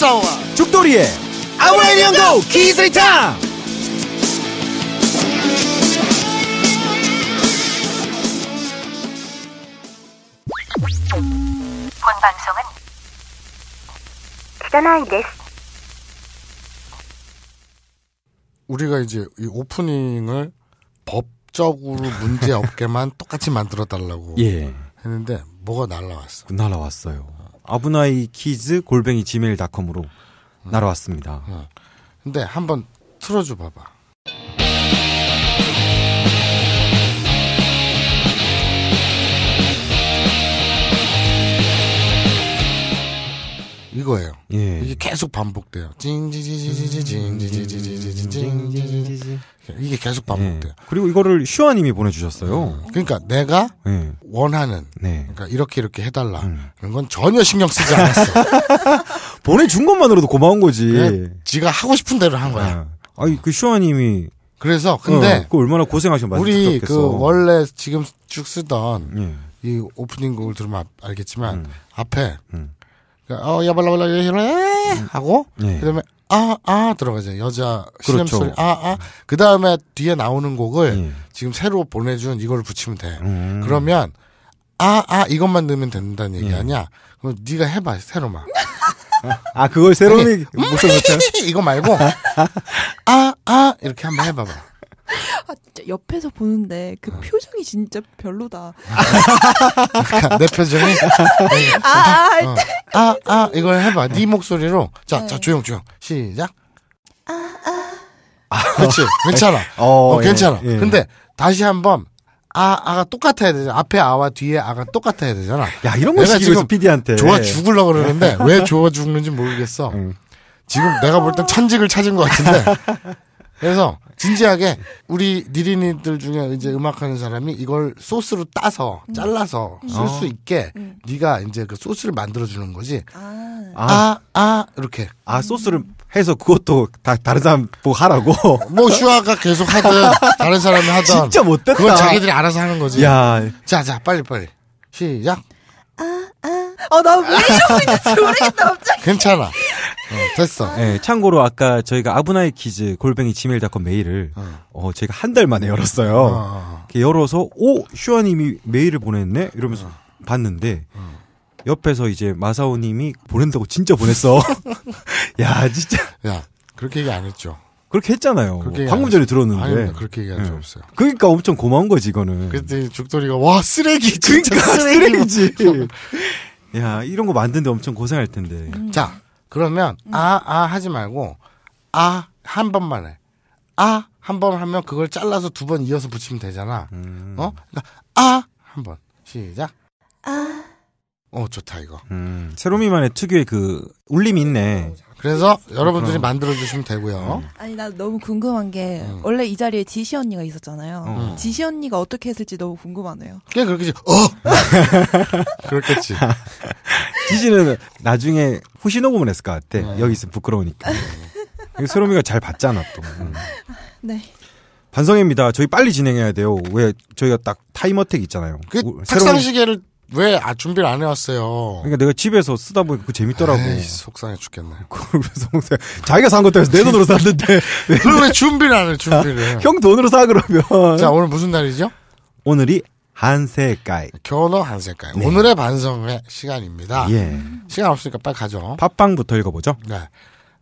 싸워 죽돌이의 아무나 연고 기스리타 본 방송은 기다나이 데스 우리가 이제 이 오프닝을 법적으로 문제 없게만 똑같이 만들어 달라고 예. 했는데 뭐가 날라왔어. 날라왔어요. 아브나이 키즈 골뱅이 지메일닷컴으로 음. 날아왔습니다. 음. 근데 한번 틀어줘 봐봐. 이거예요. 예. 이게 계속 반복돼요. 징징징징징징징징징징 이게 계속 반복돼요. 예. 그리고 이거를 슈아님이 보내주셨어요. 그러니까 내가 예. 원하는 그러니까 이렇게 이렇게 해달라 그런 건 전혀 신경 쓰지 않았어. 보내준 것만으로도 고마운 거지. 지가 하고 싶은 대로 한 거야. 아. 아니 그 슈아님이 그래서 근데 어, 그 얼마나 고생하셨는 우리 그 원래 지금 쭉 쓰던 이 오프닝 곡을 들으면 알, 겠지만 음. 앞에 음. 그러니까, 어 야발라발라 이래 음. 하고 네. 그다음에 아아 아 들어가죠 여자 신음 그렇죠. 소리 아아 그 다음에 뒤에 나오는 곡을 네. 지금 새로 보내준 이걸 붙이면 돼 음. 그러면 아아 아, 이것만 넣으면 된다는 얘기 예. 아니야 그럼 네가 해봐 새로 막. 아 그걸 새로이 못 이거 말고 아 아, 이렇게 한번 해봐봐 아, 진짜 옆에서 보는데 그 어. 표정이 진짜 별로다. 내 표정이 아아 아, 어. 아, 아, 이걸 해봐. 네, 네. 목소리로 자, 네. 자 조용 조용 시작. 아 아. 아 그렇지 어. 괜찮아. 어, 어 예. 괜찮아. 예. 근데 다시 한번 아, 아가 똑같아야 되잖아. 앞에 아와 뒤에 아가 똑같아야 되잖아. 야, 이런 거 지금 PD한테. 좋아 죽으려고 그러는데 왜 좋아 죽는지 모르겠어. 음. 지금 내가 볼땐 아. 천직을 찾은 것 같은데 그래서 진지하게 우리 니린이들 중에 이제 음악하는 사람이 이걸 소스로 따서 음. 잘라서 쓸수 어. 있게 음. 네가 이제 그 소스를 만들어 주는 거지. 아. 아, 아, 이렇게. 아, 소스를 해서 그것도 다 다른 사람 보 하라고. 뭐 슈아가 계속 하든 다른 사람이 하든 진짜 못됐다. 그건 자기들이 알아서 하는 거지. 야, 자, 자, 빨리 빨리 시작. 아, 아. 어, 나왜 이러고 있는지 모르겠다, 갑자기. 괜찮아. 어, 됐어. 네, 참고로 아까 저희가 아브나이 키즈 골뱅이 지메일닷컴 메일을 어, 저희가 어, 한달 만에 열었어요. 어. 이렇게 열어서 오 슈아님이 메일을 보냈네 이러면서 어. 봤는데 옆에서 이제 마사오님이 보낸다고 진짜 보냈어. 야 진짜. 야 그렇게 얘기 안 했죠. 그렇게 했잖아요. 그렇게 방금 전에 들었는데. 아니 그렇게 얘기한 적 네. 예. 없어요. 그러니까 엄청 고마운 거지, 이거는. 그때 죽돌이가, 와, 쓰레기! 진짜 그러니까 쓰레기지! 야, 이런 거 만드는데 엄청 고생할 텐데. 음. 자, 그러면 아아 음. 아 하지 말고 아 한 번만 해. 아 한 번 하면 그걸 잘라서 두 번 이어서 붙이면 되잖아. 음. 어? 그러니까 아 한 번. 시작. 아. 어 좋다 이거. 음. 세로미만의 특유의 그 울림이 있네. 어, 그래서 여러분들이 그럼. 만들어주시면 되고요. 음. 아니, 나 너무 궁금한 게, 음. 원래 이 자리에 지시 언니가 있었잖아요. 음. 음. 지시 언니가 어떻게 했을지 너무 궁금하네요. 그냥 어? 그렇겠지. 어! 그렇겠지. 지시는 나중에 후시녹음을 했을 것 같아. 음. 여기 있으면 부끄러우니까. 소롬이가 음. 잘 봤잖아, 또. 네. 반성입니다. 저희 빨리 진행해야 돼요. 왜 저희가 딱 타이머택 있잖아요. 그 새로운... 시계를 왜 아, 준비를 안 해왔어요? 그러니까 내가 집에서 쓰다 보니까 그 재밌더라고. 에이, 속상해 죽겠네. 그 자기가 산 것 때문에 내 돈으로 샀는데. 그럼 왜 준비를 안 해, 준비를. 형 돈으로 사, 그러면. 자, 오늘 무슨 날이죠? 오늘이 한세가이. 결혼 한세가이. 네. 오늘의 반성의 시간입니다. 예. 시간 없으니까 빨리 가죠. 팟빵부터 읽어보죠. 네.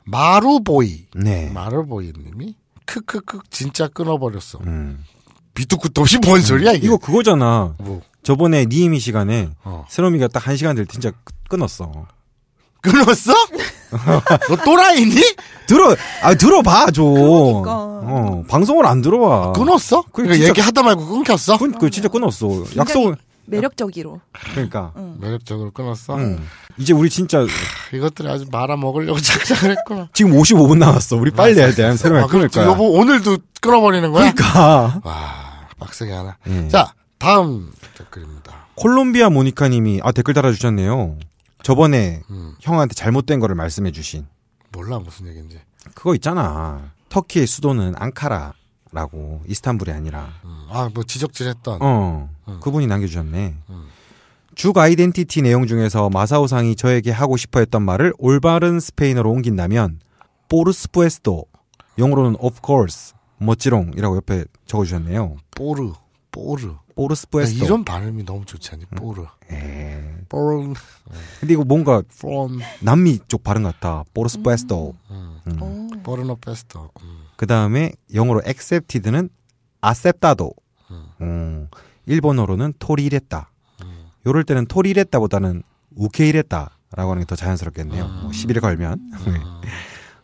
마루보이. 네. 마루보이 님이 크크크 진짜 끊어버렸어. 음. 비도 끝도 없이 뭔 소리야 이게? 이거 그거잖아. 뭐. 저번에 니이미 시간에 어. 세롬이가 딱 한 시간 될 때 진짜 끊었어. 끊었어? 너 또라이니? 들어, 아 들어봐 줘. 그러니까. 어 방송을 안 들어와. 끊었어? 그러니까 얘기하다 말고 끊겼어. 끊, 그 진짜 끊었어. 약속을. 매력적으로. 그러니까. 응. 매력적으로 끊었어. 응. 이제 우리 진짜 이것들이 아주 말아 먹으려고 작작을 했구나. 지금 55분 남았어. 우리 빨리 해야 돼. 새로운 아, 끊을 거야. 오늘도 끊어버리는 거야? 그러니까. 와. 빡세게 하나. 음. 자, 다음 댓글입니다. 콜롬비아 모니카님이 아 댓글 달아주셨네요. 저번에 음. 형한테 잘못된 거를 말씀해주신. 몰라 무슨 얘기인지. 그거 있잖아. 터키의 수도는 앙카라라고 이스탄불이 아니라. 음. 아뭐 지적질했던. 어. 음. 그분이 남겨주셨네. 주 음. 아이덴티티 내용 중에서 마사오상이 저에게 하고 싶어 했던 말을 올바른 스페인어로 옮긴다면, 포르스푸에스도, 영어로는 of course, 멋지롱이라고 옆에 적어주셨네요. 뽀르, 뽀르. 뽀르스프에스토. 이런 발음이 너무 좋지 않니? 뽀르. 예. 뽀르. 근데 이거 뭔가 From. 남미 쪽 발음 같아 뽀르스프에스토. 음. 음. 뽀르노페스토. 그 다음에 영어로 accepted는 acceptado. 음. 음. 일본어로는 토리레다. 음. 요럴 때는 토리레다보다는 우케이레다라고 하는 게 더 자연스럽겠네요. 음. 뭐 시비를 걸면. 음. 음.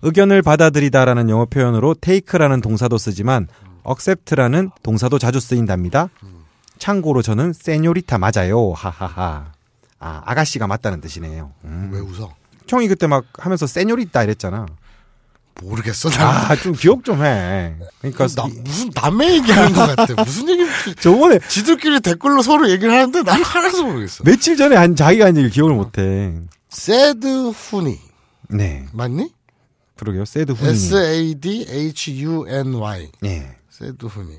의견을 받아들이다라는 영어 표현으로 take라는 동사도 쓰지만 accept라는 동사도 자주 쓰인답니다. 참고로 저는 세뇨리타 맞아요. 하하하. 아, 아가씨가 맞다는 뜻이네요. 음. 왜 웃어? 형이 그때 막 하면서 세뇨리타 이랬잖아. 모르겠어. 아, 좀 기억 좀 해. 그러니까 나, 무슨 남의 얘기하는 것 같아. 무슨 얘기? 저번에 지들끼리 댓글로 서로 얘기를 하는데 난 하나도 모르겠어. 며칠 전에 한 자기가 한 얘기 를 기억을 못 해. 세드 후니. 네. 맞니? 그러게요. 세드 후니. S A D H U N Y. 네. 예. 세드 후니.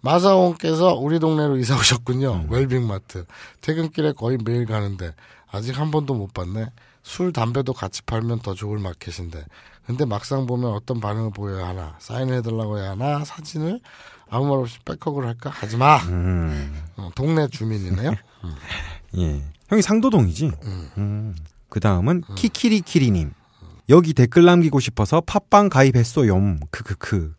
마사오께서 우리 동네로 이사 오셨군요. 음. 웰빙마트. 퇴근길에 거의 매일 가는데 아직 한 번도 못 봤네. 술, 담배도 같이 팔면 더 좋을 마켓인데. 근데 막상 보면 어떤 반응을 보여야 하나, 사인해달라고 을 해야 하나, 사진을 아무 말 없이 백업을 할까? 하지 마. 음. 어, 동네 주민이네요. 음. 예. 형이 상도동이지. 음. 음. 그 다음은 음. 키키리키리님. 여기 댓글 남기고 싶어서 팟빵 가입했어요. 크크크.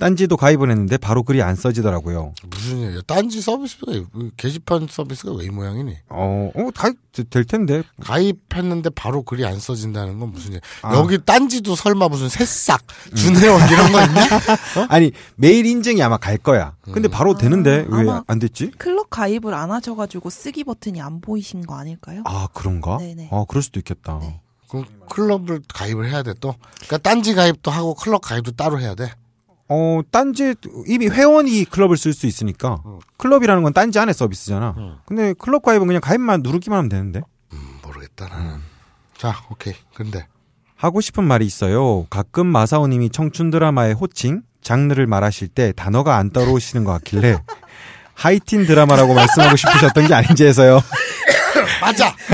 딴지도 가입을 했는데 바로 글이 안 써지더라고요. 무슨 일이야? 딴지 서비스가 게시판 서비스가 왜 이 모양이니? 어, 어, 다될 텐데. 가입했는데 바로 글이 안 써진다는 건 무슨 일이야? 아. 여기 딴지도 설마 무슨 새싹, 준회원 이런 거 있냐? 어? 아니 메일 인증이 아마 갈 거야. 근데 음. 바로 되는데 아, 왜안 됐지? 클럽 가입을 안 하셔가지고 쓰기 버튼이 안 보이신 거 아닐까요? 아 그런가? 네네. 아 그럴 수도 있겠다. 네. 그럼 클럽을 가입을 해야 돼 또. 그러니까 딴지 가입도 하고 클럽 가입도 따로 해야 돼. 어 딴지 이미 회원이 클럽을 쓸 수 있으니까 어. 클럽이라는 건 딴지 안에 서비스잖아. 어. 근데 클럽 가입은 그냥 가입만 누르기만 하면 되는데. 음, 모르겠다 나는. 음. 자 오케이 근데 하고 싶은 말이 있어요. 가끔 마사오님이 청춘 드라마의 호칭 장르를 말하실 때 단어가 안 떠오르시는 것 같길래 하이틴 드라마라고 말씀하고 싶으셨던 게 아닌지 해서요. 맞아.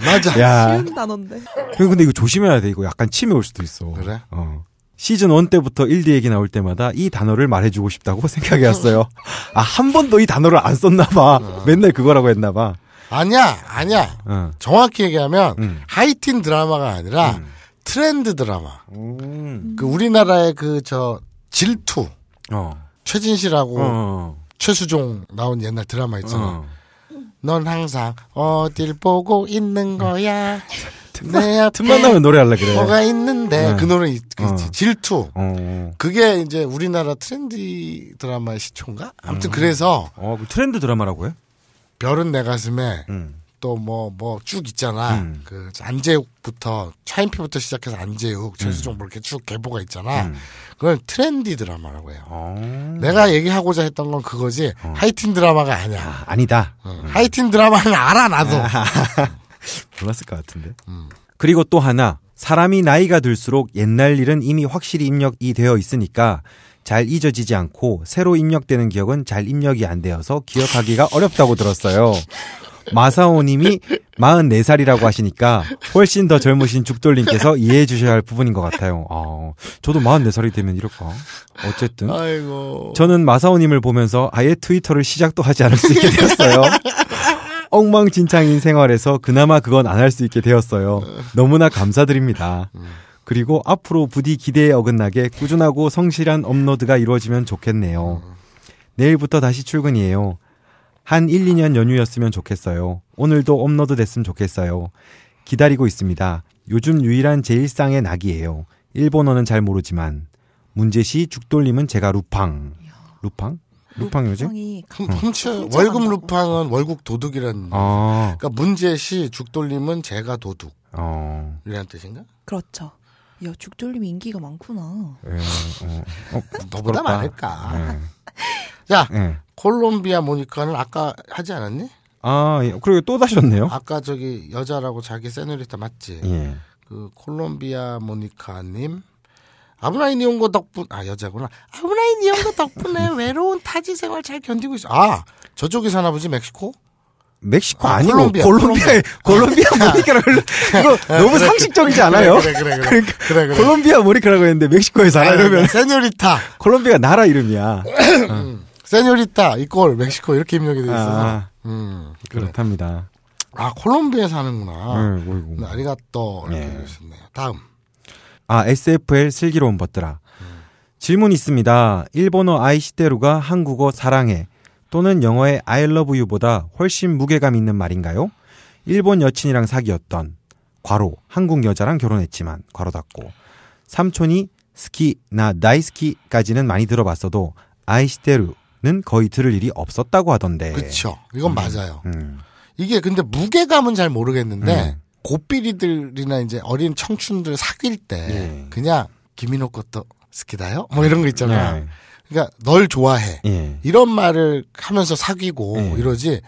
맞아. 야. 쉬운 단어인데. 근데 이거 조심해야 돼. 이거 약간 침이 올 수도 있어. 그래? 어. 시즌 1 때부터 1D 얘기 나올 때마다 이 단어를 말해주고 싶다고 생각해 왔어요. 아, 한 번도 이 단어를 안 썼나봐. 어. 맨날 그거라고 했나봐. 아니야, 아니야. 어. 정확히 얘기하면, 음. 하이틴 드라마가 아니라, 음. 트렌드 드라마. 음. 그 우리나라의 그, 저, 질투. 어. 최진실하고, 어, 어. 최수종 나온 옛날 드라마 있잖아. 어. 넌 항상 어딜 보고 있는 음. 거야. 내 앞에 틈만 나면 노래할래 그래. 뭐가 있는데 네. 그 노래 있- 그 어. 질투. 어, 그게 이제 우리나라 트렌디 드라마의 시초인가? 아무튼 음. 그래서 어, 그 트렌드 드라마라고 해? 별은 내 가슴에 응. 음. 또뭐뭐쭉 있잖아. 음. 그 안재욱부터 차인피부터 시작해서 안재욱, 최수종 음. 뭐 이렇게 쭉 계보가 있잖아. 음. 그걸 트렌디 드라마라고 해요. 어. 내가 얘기하고자 했던 건 그거지. 어. 하이틴 드라마가 아니야. 아, 니다 어. 음. 하이틴 드라마는 알아 나도. 아, 몰랐을 것 같은데. 음. 그리고 또 하나 사람이 나이가 들수록 옛날 일은 이미 확실히 입력이 되어 있으니까 잘 잊어지지 않고 새로 입력되는 기억은 잘 입력이 안 되어서 기억하기가 어렵다고 들었어요. 마사오님이 44살이라고 하시니까 훨씬 더 젊으신 죽돌님께서 이해해 주셔야 할 부분인 것 같아요. 아, 저도 44살이 되면 이럴까? 어쨌든. 아이고. 저는 마사오님을 보면서 아예 트위터를 시작도 하지 않을 수 있게 되었어요. 엉망진창인 생활에서 그나마 그건 안 할 수 있게 되었어요. 너무나 감사드립니다. 그리고 앞으로 부디 기대에 어긋나게 꾸준하고 성실한 업로드가 이루어지면 좋겠네요. 내일부터 다시 출근이에요. 한 1, 2년 연휴였으면 좋겠어요. 오늘도 업로드 됐으면 좋겠어요. 기다리고 있습니다. 요즘 유일한 제 일상의 낙이에요. 일본어는 잘 모르지만 문제시 죽돌림은 제가 루팡. 루팡? 루팡 요즘 훔쳐 월급 루팡은 월국 도둑이라는. 아. 그러니까 문제시 죽돌림은 제가 도둑. 어. 이란 뜻인가? 그렇죠. 야 죽돌림 인기가 많구나. 에, 예, 어, 어, 너보다 많을까. 에. 자, 에. 예. 콜롬비아 모니카는 아까 하지 않았니? 아, 예. 그리고 또 다셨네요. 아까 저기 여자라고 자기 세누리타 맞지? 예. 그 콜롬비아 모니카님. 아브라인 이온거 덕분 아 여자구나 아브라인 이온거 덕분에 외로운 타지 생활 잘 견디고 있어 아 저쪽에 사나 보지 멕시코 멕시코 아, 니고 콜롬비아 콜롬비아, 콜롬비아 아, 모니카라고 이거 너무 그래, 상식적이지 않아요? 그래 그래 그래, 그래, 그러니까 그래, 그래 콜롬비아 모니카라고 했는데 멕시코에 살아 그러면 세뇨리타 콜롬비아 나라 이름이야 어. 세뇨리타 이꼴 멕시코 이렇게 입력이 돼 있어서. 아, 아, 음, 그래. 그렇답니다. 아 콜롬비아에 사는구나. 네, 아리가또 이렇게 네. 있었네요. 다음. 아 SFL 슬기로운 벗들아. 음. 질문 있습니다. 일본어 아이시테루가 한국어 사랑해 또는 영어의 I love you보다 훨씬 무게감 있는 말인가요? 일본 여친이랑 사귀었던 과로 한국 여자랑 결혼했지만 과로 닫고 삼촌이 스키 나 나이스키까지는 많이 들어봤어도 아이시테루 는 거의 들을 일이 없었다고 하던데. 그렇죠. 이건 음. 맞아요. 음. 이게 근데 무게감은 잘 모르겠는데 음. 고삐리들이나 이제 어린 청춘들 사귈 때 예. 그냥 김인호 것도 스키다요? 뭐 이런 거 있잖아요. 예. 그러니까 널 좋아해 예. 이런 말을 하면서 사귀고 예. 이러지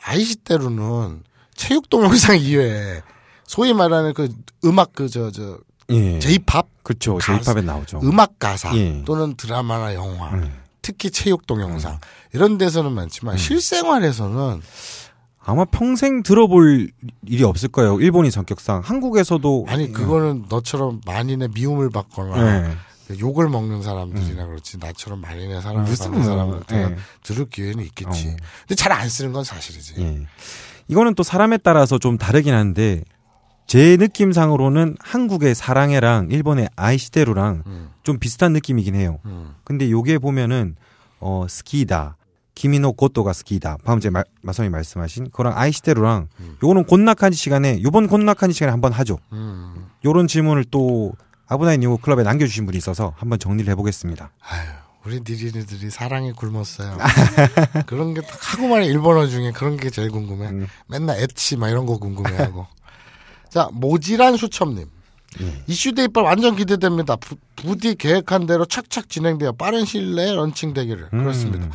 아이시 때로는 체육 동영상 이외에 소위 말하는 그 음악 그 저저 예. 제이팝 그렇죠 제이팝에 나오죠 음악 가사 예. 또는 드라마나 영화 음. 특히 체육 동영상 이런 데서는 많지만 음. 실생활에서는 아마 평생 들어볼 일이 없을 거예요. 일본이 성격상 한국에서도 아니 음. 그거는 너처럼 만인의 미움을 받거나 네. 욕을 먹는 사람들이나 음. 그렇지 나처럼 만인의 사랑을 받는 사람한테 네. 들을 기회는 있겠지. 어. 근데 잘 안 쓰는 건 사실이지. 네. 이거는 또 사람에 따라서 좀 다르긴 한데 제 느낌상으로는 한국의 사랑해랑 일본의 아이시대루랑 음. 좀 비슷한 느낌이긴 해요. 음. 근데 요게 보면은 어 스키다 기미노 고토가 스키다 방금 제 마, 마이 말씀하신 그랑 아이시대루랑 음. 요거는 곤낙한 시간에 요번 곤낙한 시간에 한번 하죠. 음. 요런 질문을 또 아브나이 니오 클럽에 남겨주신 분이 있어서 한번 정리를 해보겠습니다. 아유, 우리 니리네들이 사랑에 굶었어요. 그런 게 딱 하고 말해 일본어 중에 그런 게 제일 궁금해. 음. 맨날 애치 막 이런 거 궁금해하고. 자, 모질한 수첩님. 예. 네. 이슈 데이빨 완전 기대됩니다. 부, 부디 계획한 대로 착착 진행되어 빠른 시일 내에 런칭 되기를. 음. 그렇습니다.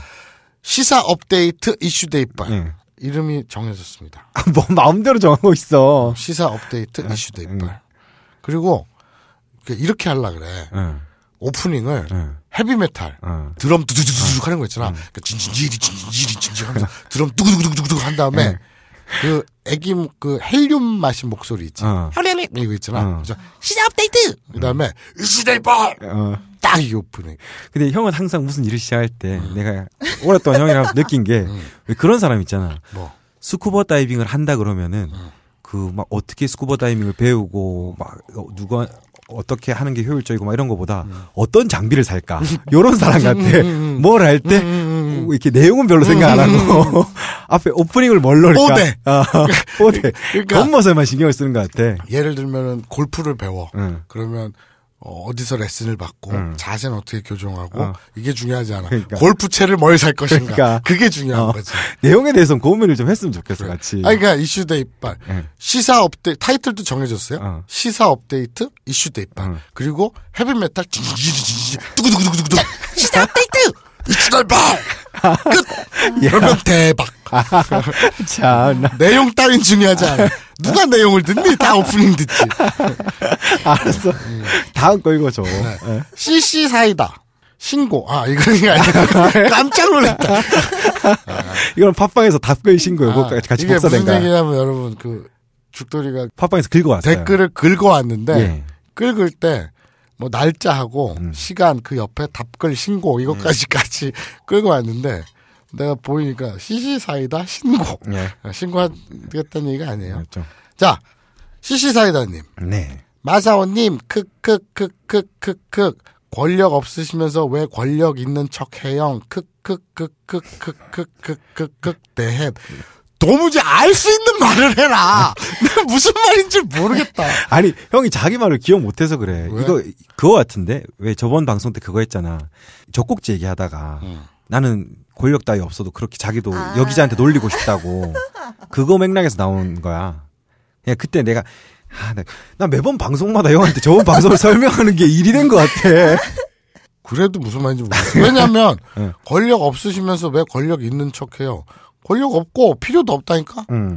시사 업데이트 이슈 데이빨 예. 네. 이름이 정해졌습니다. 아, 뭐 마음대로 정하고 있어. 시사 업데이트 예. 이슈 대입법. 그리고 이렇게 하려 그래. 네. 오프닝을 헤비메탈 드럼 두두두두둑 하는 거 있잖아. 진진지리 그러니까 진진지리 진지 하면서 드럼 두구두구두구두구 한 다음에 그 애기 그 헬륨 마신 목소리 있지. 어. 헬륨이 이거 있잖아. 어. 그래 시사 업데이트. 그다음에 시대발. 어. 딱 이오프닝. 근데 형은 항상 무슨 일을 시작할 때 음. 내가 오랫동안 형이랑 느낀 게 음. 그런 사람 있잖아. 뭐. 스쿠버 다이빙을 한다 그러면은 음. 그막 어떻게 스쿠버 다이빙을 배우고 막 어, 누가 어떻게 하는 게 효율적이고 막 이런 거보다 음. 어떤 장비를 살까 요런 사람 음, 같아 음, 음, 뭘할때 음. 뭐 이렇게 내용은 별로 생각 안 음. 하고 앞에 오프닝을 뭘로 할까? 뽀대. 아, 뽀대. 그러니까 겉모습만 신경을 쓰는 것 같아. 예를 들면 골프를 배워. 음. 그러면 어, 어디서 레슨을 받고 음. 자세는 어떻게 교정하고 어. 이게 중요하지 않아. 그러니까. 골프채를 뭘 살 것인가. 그러니까. 그게 중요한 어. 거지. 내용에 대해서는 고민을 좀 했으면 좋겠어 그래. 같이. 아 그러니까 이슈 데 이빨. 응. 시사 업데이 타이틀도 정해졌어요. 어. 시사 업데이트 이슈 대 이빨. 응. 그리고 헤비 메탈 두구두구두구두구 시사 업데이트 이치달발 끝. 야. 예. 그러면 대박. 자, 내용 따윈 중요하지 않아. 누가 내용을 듣니? 다 오프닝 듣지. 알았어. 다음 거 읽어줘. 네. CC 예. 사이다. 신고. 아, 이거 아니야. 깜짝 놀랐다. 아, 이건 팟빵에서 답글 신고 요거 아, 같이 복사된 무슨 얘기냐면 여러분 그 죽돌이가 팟빵에서 긁어왔어요. 댓글을 긁어왔는데 예. 긁을 때뭐 날짜하고 음. 시간 그 옆에 답글 신고 이것까지 까지이 끌고 왔는데 내가 보이니까 시시사이다 신고 네. 신고하겠다는 얘기가 아니에요. 그렇죠. 자 시시사이다님, 네. 마사오님 크크크크크크 권력 없으시면서 왜 권력 있는 척 해영 크크크크크크크크크 대해 도무지 알 수 있는 말을 해라. 무슨 말인지 모르겠다. 아니 형이 자기 말을 기억 못해서 그래. 왜? 이거 그거 같은데 왜 저번 방송 때 그거 했잖아. 젖꼭지 얘기하다가 음. 나는 권력 따위 없어도 그렇게 자기도 아. 여기자한테 놀리고 싶다고 그거 맥락에서 나온 거야. 그냥 그때 내가 아, 나, 나 매번 방송마다 형한테 저번 방송을 설명하는 게 일이 된 것 같아. 그래도 무슨 말인지 모르겠어 왜냐면 네. 권력 없으시면서 왜 권력 있는 척해요? 권력 없고 필요도 없다니까. 음.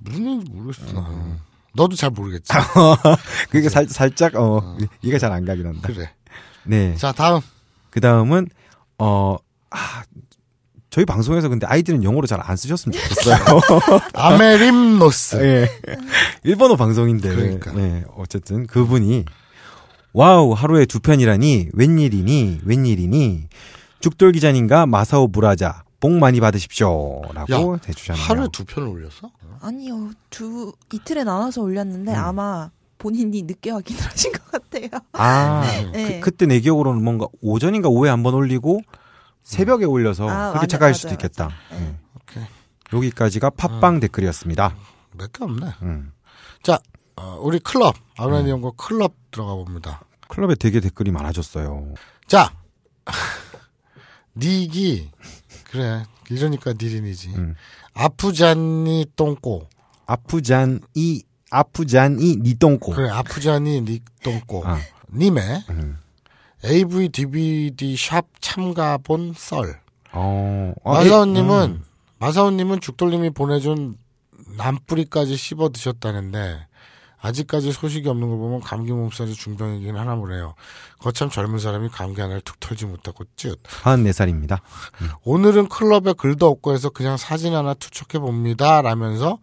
무슨 얘기인지 모르겠어. 음. 너도 잘 모르겠지. 그러 살, 살짝 어, 어. 이해가 잘 안 가긴 한다. 그래. 네. 자 다음. 그 다음은 어 아, 저희 방송에서 근데 아이디는 영어로 잘 안 쓰셨으면 좋겠어요. 아메림노스. 예. 일본어 방송인데. 그러니까. 네. 어쨌든 그분이 와우 하루에 두 편이라니 웬일이니 웬일이니 죽돌 기자님과 마사오 무라자 복 많이 받으십시오라고 대주셨네요하루두 편을 올렸어? 아니요, 두 이틀에 나눠서 올렸는데 음. 아마 본인이 늦게 확인하신 것 같아요. 아, 네. 그, 때내 기억으로는 뭔가 오전인가 오후에 한번 올리고 새벽에 올려서 아, 그렇게 착각할 수도 있겠다. 네. 네. 여기까지가 아. 팟빵 아, 댓글이었습니다. 몇 개 없네. 음. 자, 어, 우리 클럽 아브라니연과 음. 클럽 들어가 봅니다. 클럽에 되게 댓글이 많아졌어요. 자, 니기 그래. 이러니까 니린이지. 음. 아프잔니 똥꼬. 아프잔이 아프잔이 니 똥꼬. 그래. 아프잔이 니 똥꼬. 아. 님의 음. AV DVD 샵 참가 본 썰. 어. 아, 예. 마사오님은 음. 마사오님은 죽돌님이 보내준 남뿌리까지 씹어 드셨다는데 아직까지 소식이 없는 걸 보면 감기 몸살이 중병이긴 하나무래요. 거참 젊은 사람이 감기 하나를 툭 털지 못하고 쯧. 한4살입니다 음. 오늘은 클럽에 글도 없고 해서 그냥 사진 하나 투척해 봅니다. 라면서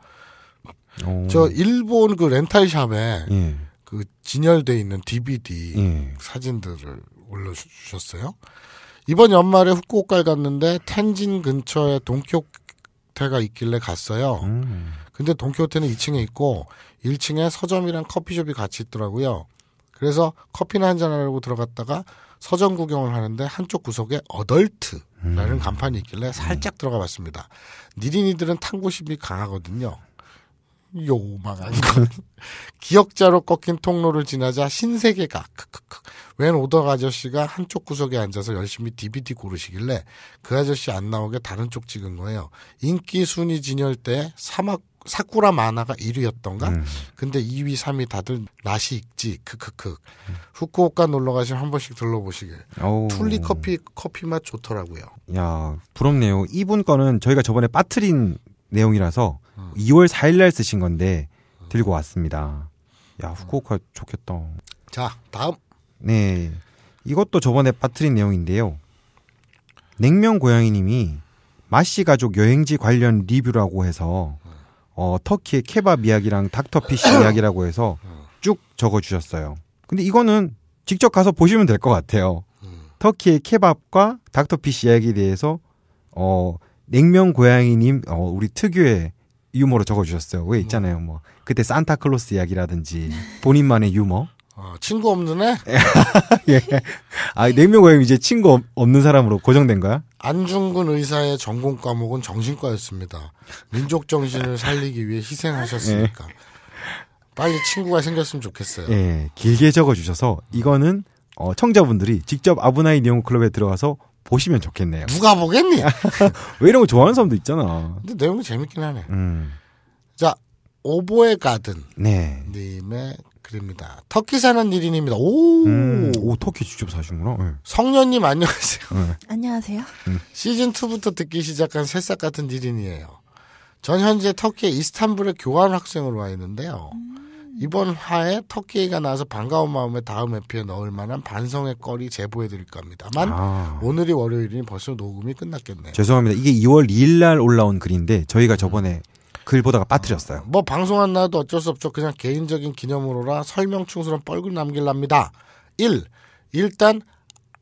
오. 저 일본 그 렌탈샵에 예. 그 진열돼 있는 DVD 예. 사진들을 올려주셨어요. 이번 연말에 후쿠오카에 갔는데 텐진 근처에 동키호테가 있길래 갔어요. 음. 근데 동키호테는 2층에 있고 1층에 서점이랑 커피숍이 같이 있더라고요. 그래서 커피나 한잔 하려고 들어갔다가 서점 구경을 하는데 한쪽 구석에 어덜트라는 음. 간판이 있길래 살짝 들어가 봤습니다. 니린이들은 탐구심이 강하거든요. 요망한 것. 기억자로 꺾인 통로를 지나자 신세계가 크크크. 웬 오덕 아저씨가 한쪽 구석에 앉아서 열심히 DVD 고르시길래 그 아저씨 안 나오게 다른 쪽 찍은 거예요. 인기 순위 진열 때 사막 사쿠라 만화가 1위였던가? 음. 근데 2위, 3위 다들 나시 익지, 크크크. 후쿠오카 놀러 가시면 한 번씩 들러보시길. 툴리 커피, 커피 맛 좋더라고요. 야, 부럽네요. 이분 거는 저희가 저번에 빠트린 내용이라서 음. 어. 2월 4일날 쓰신 건데 들고 왔습니다. 야, 후쿠오카 좋겠다. 자, 다음. 네. 이것도 저번에 빠트린 내용인데요. 냉면 고양이님이 마씨 가족 여행지 관련 리뷰라고 해서 어, 터키의 케밥 이야기랑 닥터피쉬 이야기라고 해서 쭉 적어주셨어요. 근데 이거는 직접 가서 보시면 될 것 같아요. 터키의 케밥과 닥터피쉬 이야기에 대해서 어, 냉면 고양이님 어, 우리 특유의 유머로 적어주셨어요. 왜 있잖아요. 뭐 그때 산타클로스 이야기라든지 본인만의 유머 어, 친구 없는 애? 예. 아, 냉면 네 고양이 이제 친구 없는 사람으로 고정된 거야? 안중근 의사의 전공 과목은 정신과였습니다. 민족 정신을 살리기 위해 희생하셨으니까. 예. 빨리 친구가 생겼으면 좋겠어요. 예. 길게 적어 주셔서 이거는 어, 청자분들이 직접 아브나이 니온 클럽에 들어가서 보시면 좋겠네요. 누가 보겠니? 왜 이런 거 좋아하는 사람도 있잖아. 근데 내용이 재밌긴 하네. 음. 자, 오보에 가든 네. 님의 드립니다. 터키 사는 일인입니다. 오, 음, 오 터키 직접 사시는구나. 네. 성년님 안녕하세요. 네. 안녕하세요. 음. 시즌 2부터 듣기 시작한 새싹 같은 일인이에요. 전 현재 터키의 이스탄불의 교환 학생으로 와 있는데요. 음. 이번 화에 터키가 나와서 반가운 마음에 다음 회피에 넣을 만한 반성의 거리 제보해 드릴 겁니다만 아. 오늘이 월요일이니 벌써 녹음이 끝났겠네요. 죄송합니다. 이게 2월 2일 날 올라온 글인데 저희가 저번에 음. 글 보다가 빠뜨렸어요. 뭐 방송 안 나와도 어쩔 수 없죠. 그냥 개인적인 기념으로라 설명 충스는 뻘글 남길랍니다. 1. 일단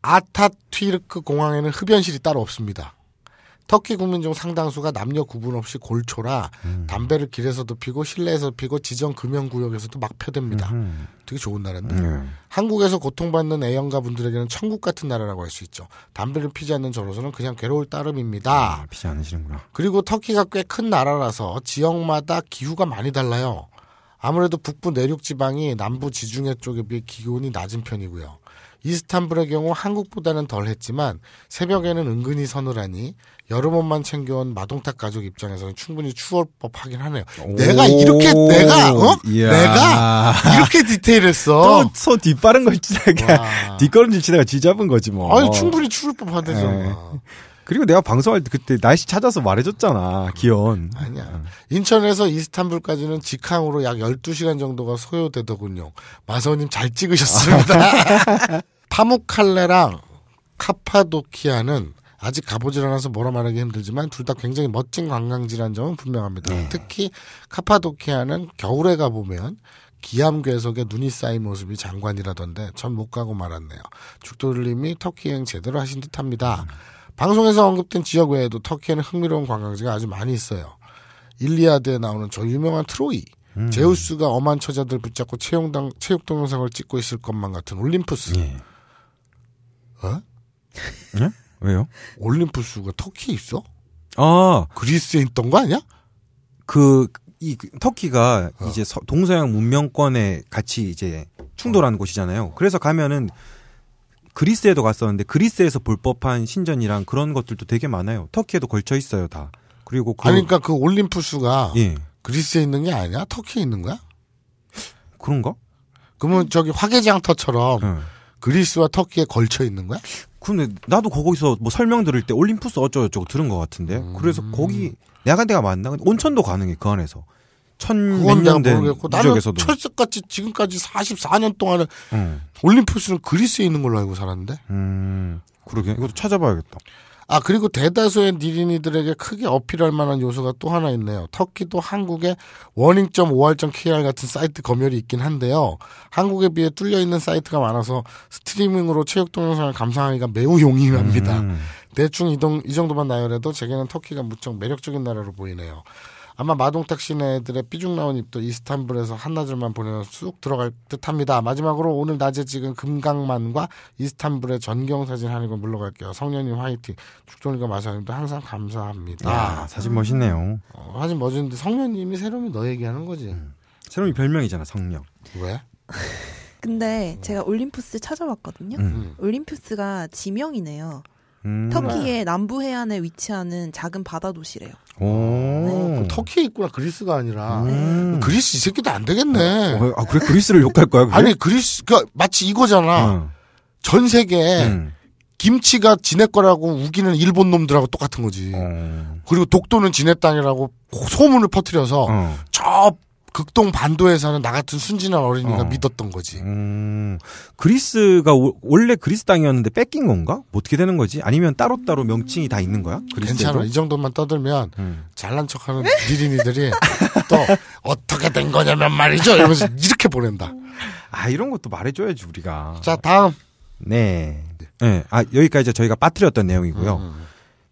아타튀르크 공항에는 흡연실이 따로 없습니다. 터키 국민 중 상당수가 남녀 구분 없이 골초라 음. 담배를 길에서도 피고 실내에서 피고 지정 금연 구역에서도 막 펴댑니다. 음. 되게 좋은 나라인데 음. 한국에서 고통받는 애연가 분들에게는 천국 같은 나라라고 할 수 있죠. 담배를 피지 않는 저로서는 그냥 괴로울 따름입니다. 아, 피지 않으시는구나. 그리고 터키가 꽤 큰 나라라서 지역마다 기후가 많이 달라요. 아무래도 북부 내륙 지방이 남부 지중해 쪽에 비해 기온이 낮은 편이고요. 이스탄불의 경우 한국보다는 덜 했지만 새벽에는 은근히 서늘하니 여름옷만 챙겨온 마동탁 가족 입장에서는 충분히 추울 법하긴 하네요. 내가 이렇게 내가 어? 내가 이렇게 디테일했어. 또소 뒷빠른 거 치다가 뒷걸음질 치다가 지잡은 거지 뭐. 아니 충분히 추울 법하대죠. 그리고 내가 방송할 때 그때 날씨 찾아서 말해줬잖아, 기온. 아니야. 인천에서 이스탄불까지는 직항으로 약 12시간 정도가 소요되더군요. 마서님 잘 찍으셨습니다. 파묵칼레랑 카파도키아는 아직 가보질 않아서 뭐라 말하기 힘들지만 둘 다 굉장히 멋진 관광지라는 점은 분명합니다. 네. 특히 카파도키아는 겨울에 가보면 기암괴석에 눈이 쌓인 모습이 장관이라던데 전 못 가고 말았네요. 죽돌님이 터키 여행 제대로 하신 듯합니다. 음. 방송에서 언급된 지역 외에도 터키에는 흥미로운 관광지가 아주 많이 있어요. 일리아드에 나오는 저 유명한 트로이. 음. 제우스가 엄한 처자들 붙잡고 체육당, 체육 동영상을 찍고 있을 것만 같은 올림푸스. 예. 어? 네? 왜요? 올림푸스가 터키에 있어? 아. 그리스에 있던 거 아니야? 그, 이 그 터키가 어. 이제 동서양 문명권에 같이 이제 충돌하는 어. 곳이잖아요. 그래서 가면은 그리스에도 갔었는데 그리스에서 볼 법한 신전이랑 그런 것들도 되게 많아요. 터키에도 걸쳐 있어요 다. 그리고 그, 그러니까 그 올림푸스가 예. 그리스에 있는 게 아니야? 터키에 있는 거야? 그런가? 그러면 음. 저기 화개장터처럼 음. 그리스와 터키에 걸쳐 있는 거야? 근데 나도 거기서 뭐 설명 들을 때 올림푸스 어쩌고저쩌고 들은 것 같은데 음. 그래서 거기 내가 간 데가 맞나? 온천도 가능해 그 안에서 천몇 년된 유적에서도 철석같이 지금까지 44년 동안은 음. 올림푸스는 그리스에 있는 걸로 알고 살았는데. 음, 그러게 이것도 찾아봐야겠다. 아 그리고 대다수의 니린이들에게 크게 어필할 만한 요소가 또 하나 있네요. 터키도 한국의 원인점 오알점 kr 같은 사이트 검열이 있긴 한데요. 한국에 비해 뚫려 있는 사이트가 많아서 스트리밍으로 체육 동영상을 감상하기가 매우 용이합니다. 음. 대충 이동 이 정도만 나열해도 제게는 터키가 무척 매력적인 나라로 보이네요. 아마 마동탁 씨네들의 삐죽 나온 입도 이스탄불에서 한나절만 보내면 쑥 들어갈 듯합니다. 마지막으로 오늘 낮에 찍은 금강만과 이스탄불의 전경 사진 하는 거 물러갈게요. 성년님 화이팅. 축종이가 마사님도 항상 감사합니다. 아, 사진 멋있네요. 어, 사진 멋있는데 성년님이 새롬이 너 얘기하는 거지. 음. 새롬이 별명이잖아 성령. 왜? 근데 제가 올림푸스 찾아봤거든요. 음. 음. 올림푸스가 지명이네요. 음. 터키의 남부 해안에 위치하는 작은 바다 도시래요. 오. 음. 그 터키에 있구나 그리스가 아니라 음. 그리스 이 새끼도 안 되겠네. 어, 어 아 그래 그리스를 욕할 거야? 그게? 아니 그리스 그 마치 이거잖아. 음. 전 세계 음. 김치가 지네 거라고 우기는 일본 놈들하고 똑같은 거지. 어. 그리고 독도는 지네 땅이라고 소문을 퍼뜨려서 저 극동 반도에 사는 나 같은 순진한 어린이가 어. 믿었던 거지. 음, 그리스가 오, 원래 그리스 땅이었는데 뺏긴 건가? 뭐 어떻게 되는 거지? 아니면 따로따로 명칭이 다 있는 거야? 괜찮아. 이 정도만 떠들면 음. 잘난 척하는 니린이들이 또 어떻게 된 거냐면 말이죠. 이러면서 이렇게 보낸다. 아 이런 것도 말해줘야지 우리가. 자 다음. 네. 네. 아 여기까지 저희가 빠뜨렸던 내용이고요. 음. 음.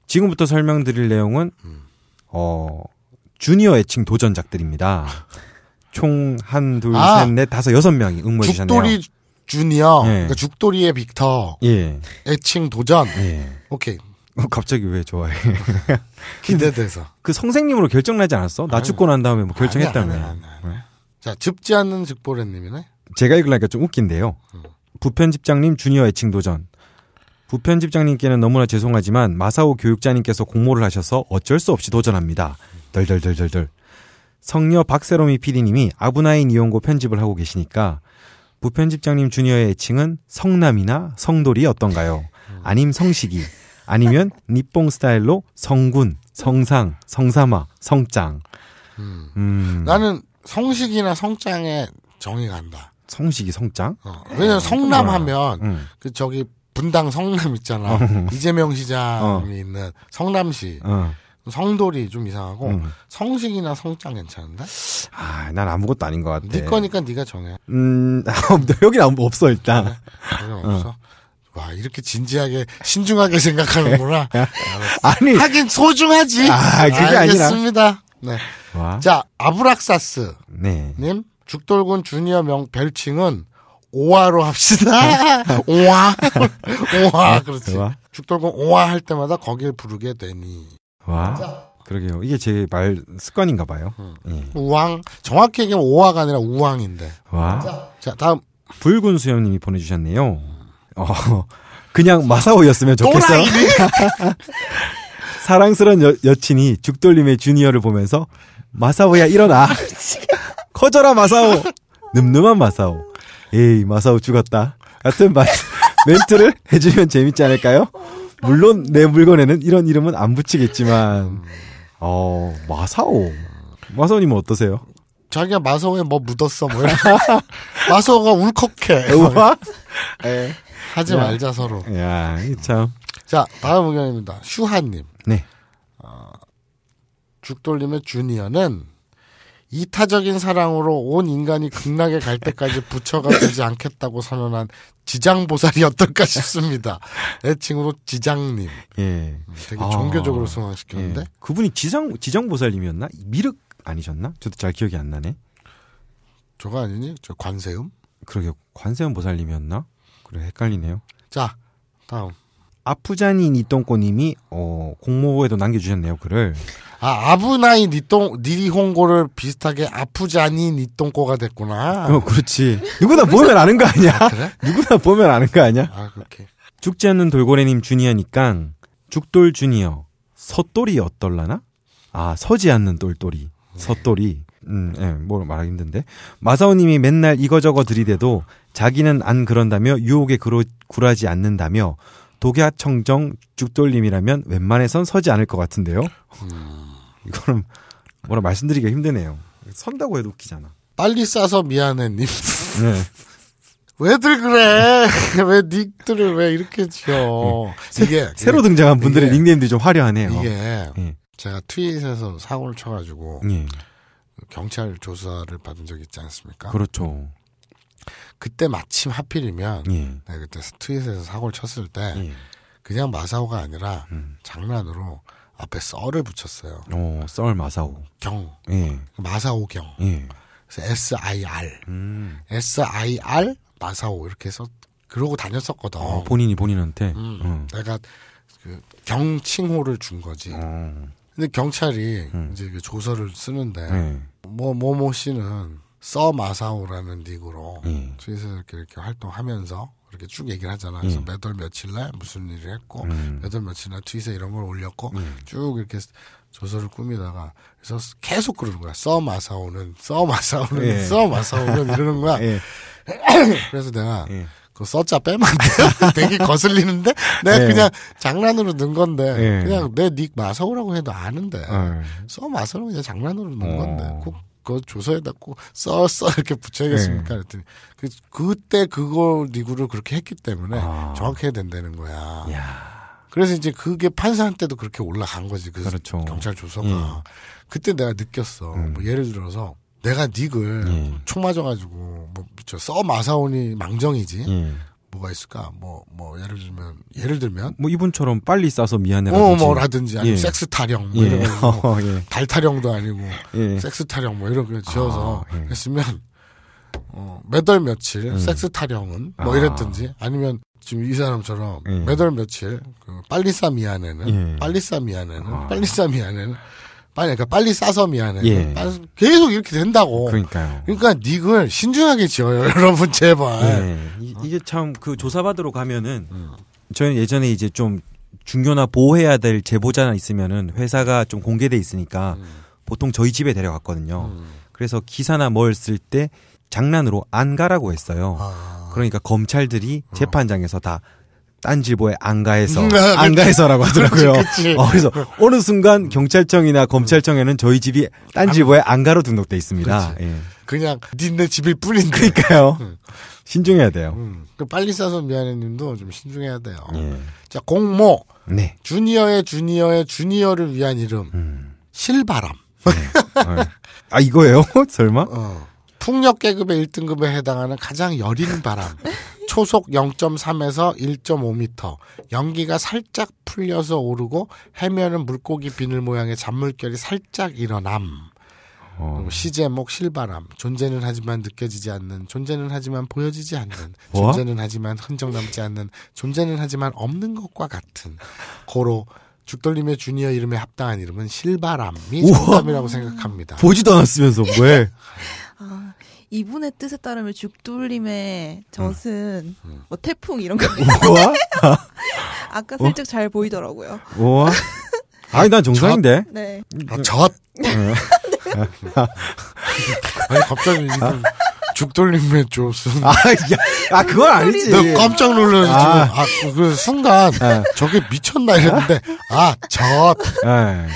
지금부터 설명드릴 내용은 음. 어. 주니어 애칭 도전작들입니다. 총 한, 둘, 아, 셋, 넷, 다섯, 여섯 명이 응모해 주셨네요. 죽돌이 주니어, 예. 그러니까 죽돌이의 빅터, 예. 애칭 도전. 예. 오케이. 어, 갑자기 왜 좋아해? 기대돼서. 그 성생님으로 결정나지 않았어? 나 죽고 난 다음에 뭐결정했다면 네. 자, 즙지 않는 즉보레님이네. 제가 읽으려니까 좀 웃긴데요. 음. 부편집장님 주니어 애칭 도전. 부편집장님께는 너무나 죄송하지만 마사오 교육자님께서 공모를 하셔서 어쩔 수 없이 도전합니다. 덜덜덜덜덜. 성녀 박세롬이 피디님이 아브나인 이용고 편집을 하고 계시니까 부편집장님 주니어의 애칭은 성남이나 성돌이 어떤가요? 아님 성식이 아니면 니뽕 스타일로 성군, 성상, 성사마, 성짱. 음. 음. 나는 성식이나 성짱에 정이 간다. 성식이 성짱? 어. 왜냐면 어, 성남 하면 음. 그 저기 분당 성남 있잖아. 어. 이재명 시장이 어. 있는 성남시. 어. 성돌이 좀 이상하고 음. 성식이나 성장 괜찮은데? 아, 난 아무것도 아닌 것 같아. 네 거니까 네가 정해. 음, 아, 여기 아무 없어 일단. 그 없어. 어. 와 이렇게 진지하게 신중하게 생각하는구나. 아니 하긴 소중하지. 아 그게 알겠습니다. 아니라. 네. 와. 자 아브락사스 네. 님 죽돌군 주니어 명 별칭은 오화로 합시다. 오화 오화 네. 네, 그렇지. 죽돌군 오화 할 때마다 거길 부르게 되니. 와. 자. 그러게요. 이게 제 말 습관인가 봐요. 음. 예. 우왕. 정확히 얘기하면 오화가 아니라 우왕인데. 와. 자, 자 다음. 붉은 수염님이 보내주셨네요. 어, 그냥 마사오였으면 좋겠어요. 사랑스런 여, 여친이 죽돌림의 주니어를 보면서 마사오야 일어나. 커져라 마사오. 늠름한 마사오. 에이 마사오 죽었다. 같은 말, 멘트를 해주면 재밌지 않을까요? 물론 내 물건에는 이런 이름은 안 붙이겠지만, 음. 어, 마사오. 마사오님 어떠세요? 자기가 마사오에뭐 묻었어 뭐야마사오가 울컥해 네. 하지 야. 말자 서로 야참자 다음 의견입니다 슈하님 네 어, 죽돌림의 주니어는 이타적인 사랑으로 온 인간이 극락에 갈 때까지 부처가 되지 않겠다고 선언한 지장보살이 어떨까 싶습니다. 애칭으로 네, 지장님. 예. 음, 되게 아, 종교적으로 승화시켰는데. 예. 그분이 지장, 지장보살님이었나? 미륵 아니셨나? 저도 잘 기억이 안 나네. 저거 아니니? 저 관세음? 그러게, 관세음 보살님이었나? 그래, 헷갈리네요. 자, 다음. 아프자니 니똥꼬님이 어, 공모에도 남겨주셨네요, 글을. 아, 아부나이 니똥, 니리홍고를 비슷하게 아프지 않니 니똥꼬가 됐구나. 어, 그렇지. 누구나 보면 아는 거 아니야? 아, 그래? 누구나 보면 아는 거 아니야? 아, 그렇게. 죽지 않는 돌고래님 주니어니까, 죽돌 주니어, 섣돌이 어떨라나? 아, 서지 않는 똘돌이 네. 섣돌이. 음, 예, 뭐 말하기 힘든데. 마사오님이 맨날 이거저거 들이대도 자기는 안 그런다며 유혹에 그러, 굴하지 않는다며 독야청정 죽돌님이라면 웬만해선 서지 않을 것 같은데요. 음. 이거는 뭐라 말씀드리기가 힘드네요. 선다고 해도 웃기잖아. 빨리 싸서 미안해, 님. 네. 왜들 그래? 왜 닉들을 왜 이렇게 지어? 네. 이게 새, 로 등장한 분들의 이게, 닉네임들이 좀 화려하네요. 이게 네. 제가 트윗에서 사고를 쳐가지고 네. 경찰 조사를 받은 적 있지 않습니까? 그렇죠. 그때 마침 하필이면 내가 예. 네, 그때 트윗에서 사고를 쳤을 때 그냥 마사오가 아니라 음. 장난으로 앞에 썰을 붙였어요. 오, 어, 썰 마사오. 경. 예. 마사오 경. 예. 그래서 SIR. 음. SIR 마사오 이렇게 해서 그러고 다녔었거든. 어, 본인이 본인한테. 음. 음. 내가 그 경칭호를 준 거지. 어. 근데 경찰이 음. 이제 그 조서를 쓰는데 네. 뭐 모모 뭐, 뭐 씨는 써 마사오라는 닉으로 네. 스위스 이렇게, 이렇게 활동하면서 이렇게 쭉 얘기를 하잖아. 그래서 음. 몇월 며칠 날 무슨 일을 했고 음. 몇월 며칠 날 트윗에 이런 걸 올렸고 음. 쭉 이렇게 조서를 꾸미다가 그래서 계속 그러는 거야. 써 마사오는 써 마사오는 예. 써 마사오는 이러는 거야. 예. 그래서 내가 예. 그 써자 빼면 돼요? 되게 거슬리는데 내가 네. 그냥 장난으로 넣은 건데 네. 그냥 내 닉 마사오라고 해도 아는데 네. 써 마사오는 그냥 장난으로 넣은 건데 어. 꼭 그거 조서에다 꼭써써 이렇게 붙여야겠습니까? 네. 그랬더니 그, 그때 그거 리그를 그렇게 했기 때문에 아. 정확해야 된다는 거야. 야 그래서 이제 그게 판사한테도 그렇게 올라간 거지. 그 그렇죠. 경찰 조서가. 음. 그때 내가 느꼈어. 음. 뭐 예를 들어서 내가 닉을 음. 총 맞아가지고 뭐저 써 마사오니 망정이지. 음. 뭐가 있을까? 뭐, 뭐, 예를 들면, 예를 들면. 뭐, 이분처럼 빨리 싸서 미안해라 어, 뭐 뭐라든지. 아니면 예. 섹스 타령. 뭐 예. 이런 거. 뭐 어, 예. 달 타령도 아니고. 예. 섹스 타령 뭐 이런 거 지어서 아, 예. 했으면, 어, 몇월 며칠 음. 섹스 타령은 뭐 아. 이랬든지 아니면 지금 이 사람처럼 예. 몇월 며칠 그 빨리 싸 미안해는, 예. 빨리 싸 미안해는, 아. 빨리 싸 미안해는 빨리 그러니까 빨리 싸서 미안해. 예. 계속 이렇게 된다고. 그러니까요. 그러니까 닉을 신중하게 지어요, 여러분 제발. 예. 이, 게참그 조사받으러 가면은 음. 저는 예전에 이제 좀 중요나 보호해야 될 제보자나 있으면은 회사가 좀 공개돼 있으니까 음. 보통 저희 집에 데려갔거든요. 음. 그래서 기사나 뭘 쓸 때 장난으로 안 가라고 했어요. 아. 그러니까 검찰들이 어. 재판장에서 다 딴지보의 안가에서 음, 아, 안가에서라고 하더라고요. 그치, 그치. 어, 그래서 어느 순간 경찰청이나 검찰청에는 저희 집이 딴지보의 음. 안가로 등록돼 있습니다. 예. 그냥 니네 집일 뿐인데. 그러니까요. 음. 신중해야 돼요. 응. 그 빨리 싸서 미안해님도 좀 신중해야 돼요. 예. 자 공모. 네. 주니어의 주니어의 주니어를 위한 이름. 음. 실바람. 네. 어. 아 이거예요? 설마? 어. 풍력 계급의 1등급에 해당하는 가장 여린 바람. 초속 0.3에서 1.5m, 연기가 살짝 풀려서 오르고 해면은 물고기 비늘 모양의 잔물결이 살짝 일어남. 어. 시제목 실바람 존재는 하지만 느껴지지 않는 존재는 하지만 보여지지 않는 뭐? 존재는 하지만 흔적 남지 않는 존재는 하지만 없는 것과 같은 고로 죽돌림의 주니어 이름에 합당한 이름은 실바람이 정답이라고 생각합니다. 보지도 않았으면서 왜? 어. 아, 이분의 뜻에 따르면 죽돌림의 젖은 응. 뭐 태풍 이런 거 뭐? 뭐? 아까 살짝 뭐? 어? 잘 보이더라고요. 우와. 아니 난 정상인데. 젖. 네. 아, 젖. 네. 아니 갑자기 아? 죽돌림의 젖은. 아, 야, 아 그건 아니지. 깜짝 놀라서 아. 아그 순간 네. 저게 미쳤나 이랬는데 아 젖. 네.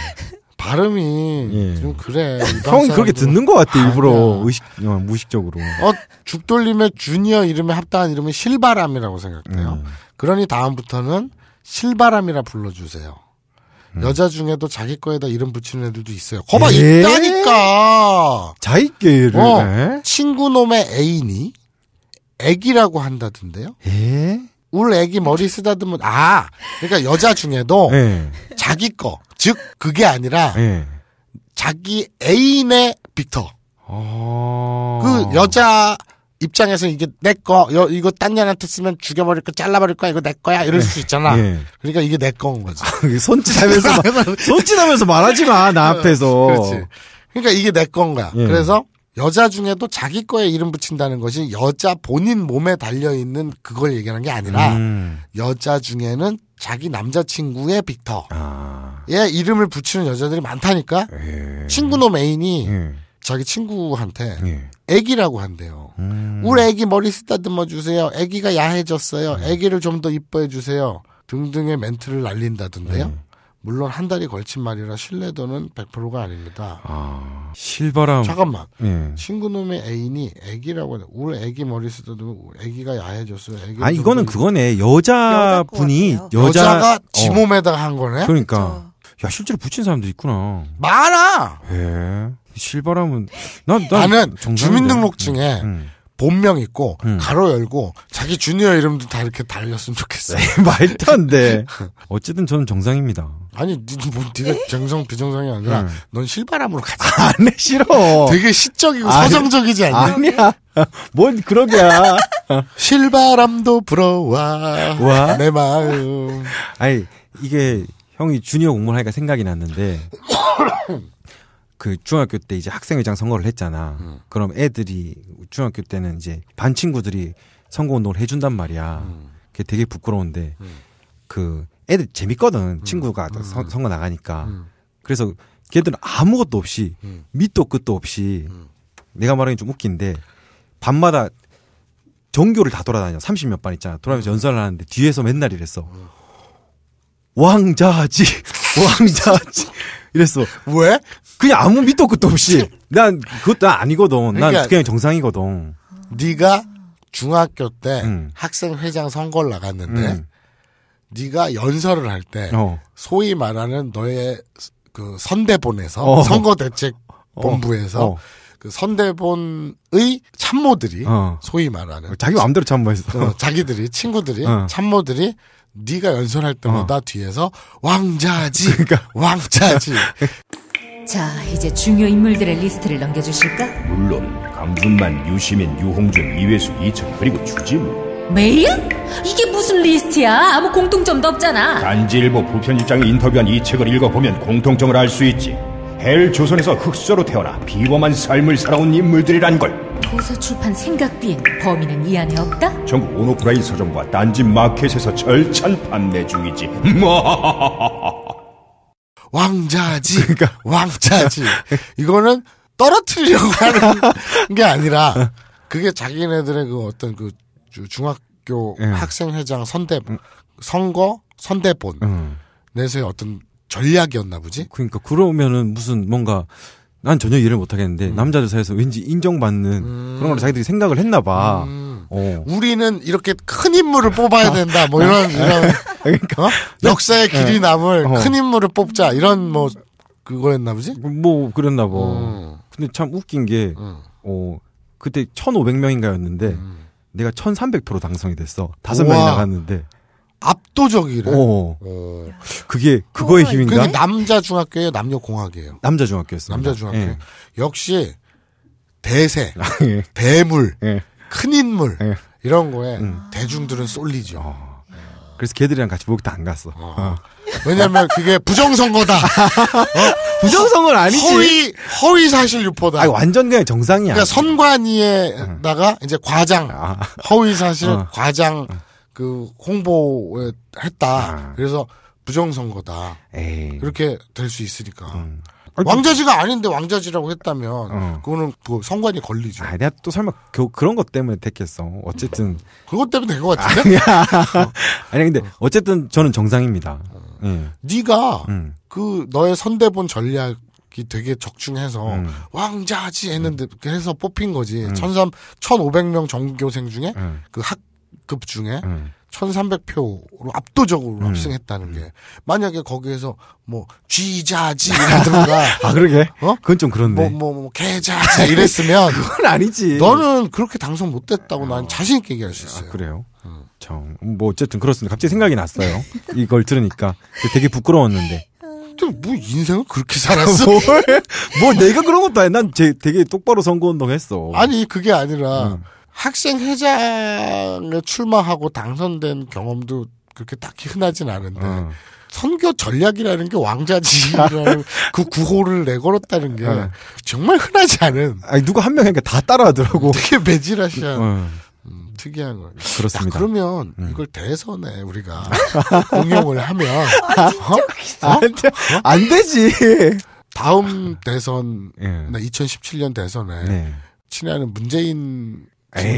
발음이 예. 좀 그래. 형이 그렇게 듣는 것 같아 일부러 의식 어, 무의식적으로. 어 죽돌림의 주니어 이름에 합당한 이름은 실바람이라고 생각돼요. 음. 그러니 다음부터는 실바람이라 불러주세요. 음. 여자 중에도 자기 거에다 이름 붙이는 애들도 있어요. 거봐 에이? 예. 있다니까. 자기 거를 어, 예? 친구 놈의 애인이 애기라고 한다던데요. 에? 예? 울 애기 머리 쓰다듬은 아 그러니까 여자 중에도 에. 자기 거즉 그게 아니라 예. 자기 애인의 빅터. 어... 그 여자 입장에서 이게 내 거, 이거 딴 년한테 쓰면 죽여버릴 거, 잘라버릴 거야, 이거 내 거야, 이럴 네. 수 있잖아. 네. 그러니까 이게 내 거인 거지. 아, 손짓하면서, 손짓하면서 말하지 마, 나 어, 앞에서. 그렇지. 그러니까 이게 내 거인 거야. 네. 그래서 여자 중에도 자기 거에 이름 붙인다는 것이 여자 본인 몸에 달려있는 그걸 얘기하는 게 아니라 음. 여자 중에는 자기 남자친구의 빅터. 아. 예 이름을 붙이는 여자들이 많다니까 예. 친구놈 애인이 예. 자기 친구한테 예. 애기라고 한대요. 음. 우리 애기 머리 쓰다듬어 주세요. 애기가 야해졌어요. 예. 애기를 좀 더 이뻐해 주세요. 등등의 멘트를 날린다던데요. 음. 물론 한 달이 걸친 말이라 신뢰도는 100%가 아닙니다. 아, 실바람. 잠깐만. 예. 친구놈의 애인이 애기라고 해. 네 우리 애기 머리 쓰다도면 뭐 애기가 야해졌어요. 애기 아, 이거는 뭐 그거네. 여자분이 여자... 가지 어. 몸에다가 한 거네? 그러니까. 저... 그렇죠. 야, 실제로 붙인 사람도 있구나. 많아! 예. 실바람은, 난, 난 나는 정상인데. 주민등록증에 음. 음. 본명 있고 음. 가로 열고 자기 주니어 이름도 다 이렇게 달렸으면 좋겠어요. 네, 말도 안 돼. 어쨌든 저는 정상입니다. 아니, 뭐, 네가 정상 비정상이 아니라 음. 넌 실바람으로 가자. 아, 안해 싫어. 되게 시적이고 아니, 서정적이지 않냐? 아니야. 뭔 그러게야. 실바람도 불어와 와? 내 마음. 아니 이게 형이 주니어 공무원 하니까 생각이 났는데 그 중학교 때 이제 학생회장 선거를 했잖아. 음. 그럼 애들이 중학교 때는 이제 반 친구들이 선거 운동을 해준단 말이야. 음. 그게 되게 부끄러운데 음. 그 애들 재밌거든. 음. 친구가 선, 음. 선거 나가니까. 음. 그래서 걔들은 아무것도 없이 밑도 끝도 없이 내가 말하기 좀 웃긴데 밤마다 전교를 다 돌아다녀. 30몇 반 있잖아. 돌아다니면서 연설을 하는데 뒤에서 맨날 이랬어. 왕자지, 왕자지. 이랬어. 왜? 그냥 아무 밑도 끝도 없이 난 그것도 아니거든. 난 그러니까 그냥 정상이거든. 네가 중학교 때 음. 학생 회장 선거를 나갔는데 음. 네가 연설을 할때 어. 소위 말하는 너의 그 선대본에서 어. 선거 대책 어. 본부에서 어. 그 선대본의 참모들이 어. 소위 말하는 자기 마음대로 참모했어. 어, 자기들이 친구들이 참모들이 네가 연설할 때마다 뒤에서 왕자지 그러니까. 왕자지 자, 이제 중요 인물들의 리스트를 넘겨주실까? 물론 강준만, 유시민, 유홍준, 이회수, 이청 그리고 주지무 메이 이게 무슨 리스트야? 아무 공통점도 없잖아 단지일보 부편집장이 인터뷰한 이 책을 읽어보면 공통점을 알 수 있지 헬 조선에서 흑서로 태어나 비범한 삶을 살아온 인물들이란 걸 도서 출판 생각비엔 범인은 이 안에 없다? 전국 온오프라인 서점과 단지 마켓에서 절찬 판매 중이지 뭐? 왕자지. 그러니까. 왕자지. 이거는 떨어뜨리려고 하는 게 아니라 그게 자기네들의 그 어떤 그 중학교 예. 학생회장 선대 음. 선거 선대본 음. 내서의 어떤 전략이었나 보지. 그러니까 그러면은 무슨 뭔가 난 전혀 이해를 못 하겠는데 음. 남자들 사이에서 왠지 인정받는 그런 걸 음. 자기들이 생각을 했나 봐. 음. 오. 어. 우리는 이렇게 큰 인물을 뽑아야 된다. 뭐 이런 아. 이런 그러니까 어? 역사의 길이 네. 남을 어. 큰 인물을 뽑자 이런 뭐 그거였나 보지? 뭐 그랬나 봐. 음. 근데 참 웃긴 게 음. 어, 그때 1,500명인가였는데 음. 내가 1,300% 당선이 됐어. 다섯 명이 나갔는데 압도적이래. 어. 어. 그게 그거의 힘인가? 그러 남자 중학교예요, 남녀 공학이에요. 남자 중학교였어. 남자 중학교. 예. 역시 대세, 아, 예. 대물, 예. 큰 인물 예. 이런 거에 음. 대중들은 쏠리죠. 어. 그래서 걔들이랑 같이 목욕탕 안 갔어. 어. 어. 왜냐면 그게 부정선거다. 어? 부정선거 아니지. 허위 허위 사실 유포다. 아니, 완전 그냥 정상이야. 그러니까 선관위에다가 이제 과장 아. 허위 사실 어. 과장 어. 그 홍보에 했다. 아. 그래서 부정선거다. 에이. 그렇게 될 수 있으니까. 음. 왕자지가 아닌데 왕자지라고 했다면 어. 그거는 그 성관이 걸리죠. 아, 내가 또 설마 그, 그런 것 때문에 택했어. 어쨌든 그것 때문에 된것 같은데. 아니야. 어. 아니 근데 어. 어쨌든 저는 정상입니다. 어. 예. 음. 네가 음. 그 너의 선대본 전략 이 되게 적중해서 음. 왕자지 했는데 음. 해서 뽑힌 거지. 음. 천삼 천오백 명 전교생 중에 음. 그 학급 중에 1300표로 압도적으로 음. 압승했다는 음. 게 만약에 거기에서 뭐 쥐자지라든가 아 그러게 어 그건 좀 그런데 뭐뭐 뭐, 뭐, 개자지 이랬으면 그건 아니지 너는 그렇게 당선 못됐다고 난 아. 자신 있게 얘기할 수 아, 있어요 아, 그래요 음. 정뭐 어쨌든 그렇습니다 갑자기 생각이 났어요 이걸 들으니까 되게 부끄러웠는데 뭐 인생을 그렇게 아, 살았어? 뭐 내가 그런 것도 아니야. 난 되게 똑바로 선거운동 했어. 아니 그게 아니라 음. 학생회장에 출마하고 당선된 경험도 그렇게 딱히 흔하진 않은데 어. 선교 전략이라는 게 왕자지라는 그 구호를 내걸었다는 게 어. 정말 흔하지 않은. 아니 누가 한 명이니까 다 따라하더라고. 되게 매질하시한 어. 음, 특이한 거. 그렇습니다. 야, 그러면 음. 이걸 대선에 우리가 공용을 하면 아, 어? 어? 안 되지. 다음 대선, 네. 2017년 대선에 네. 친애하는 문재인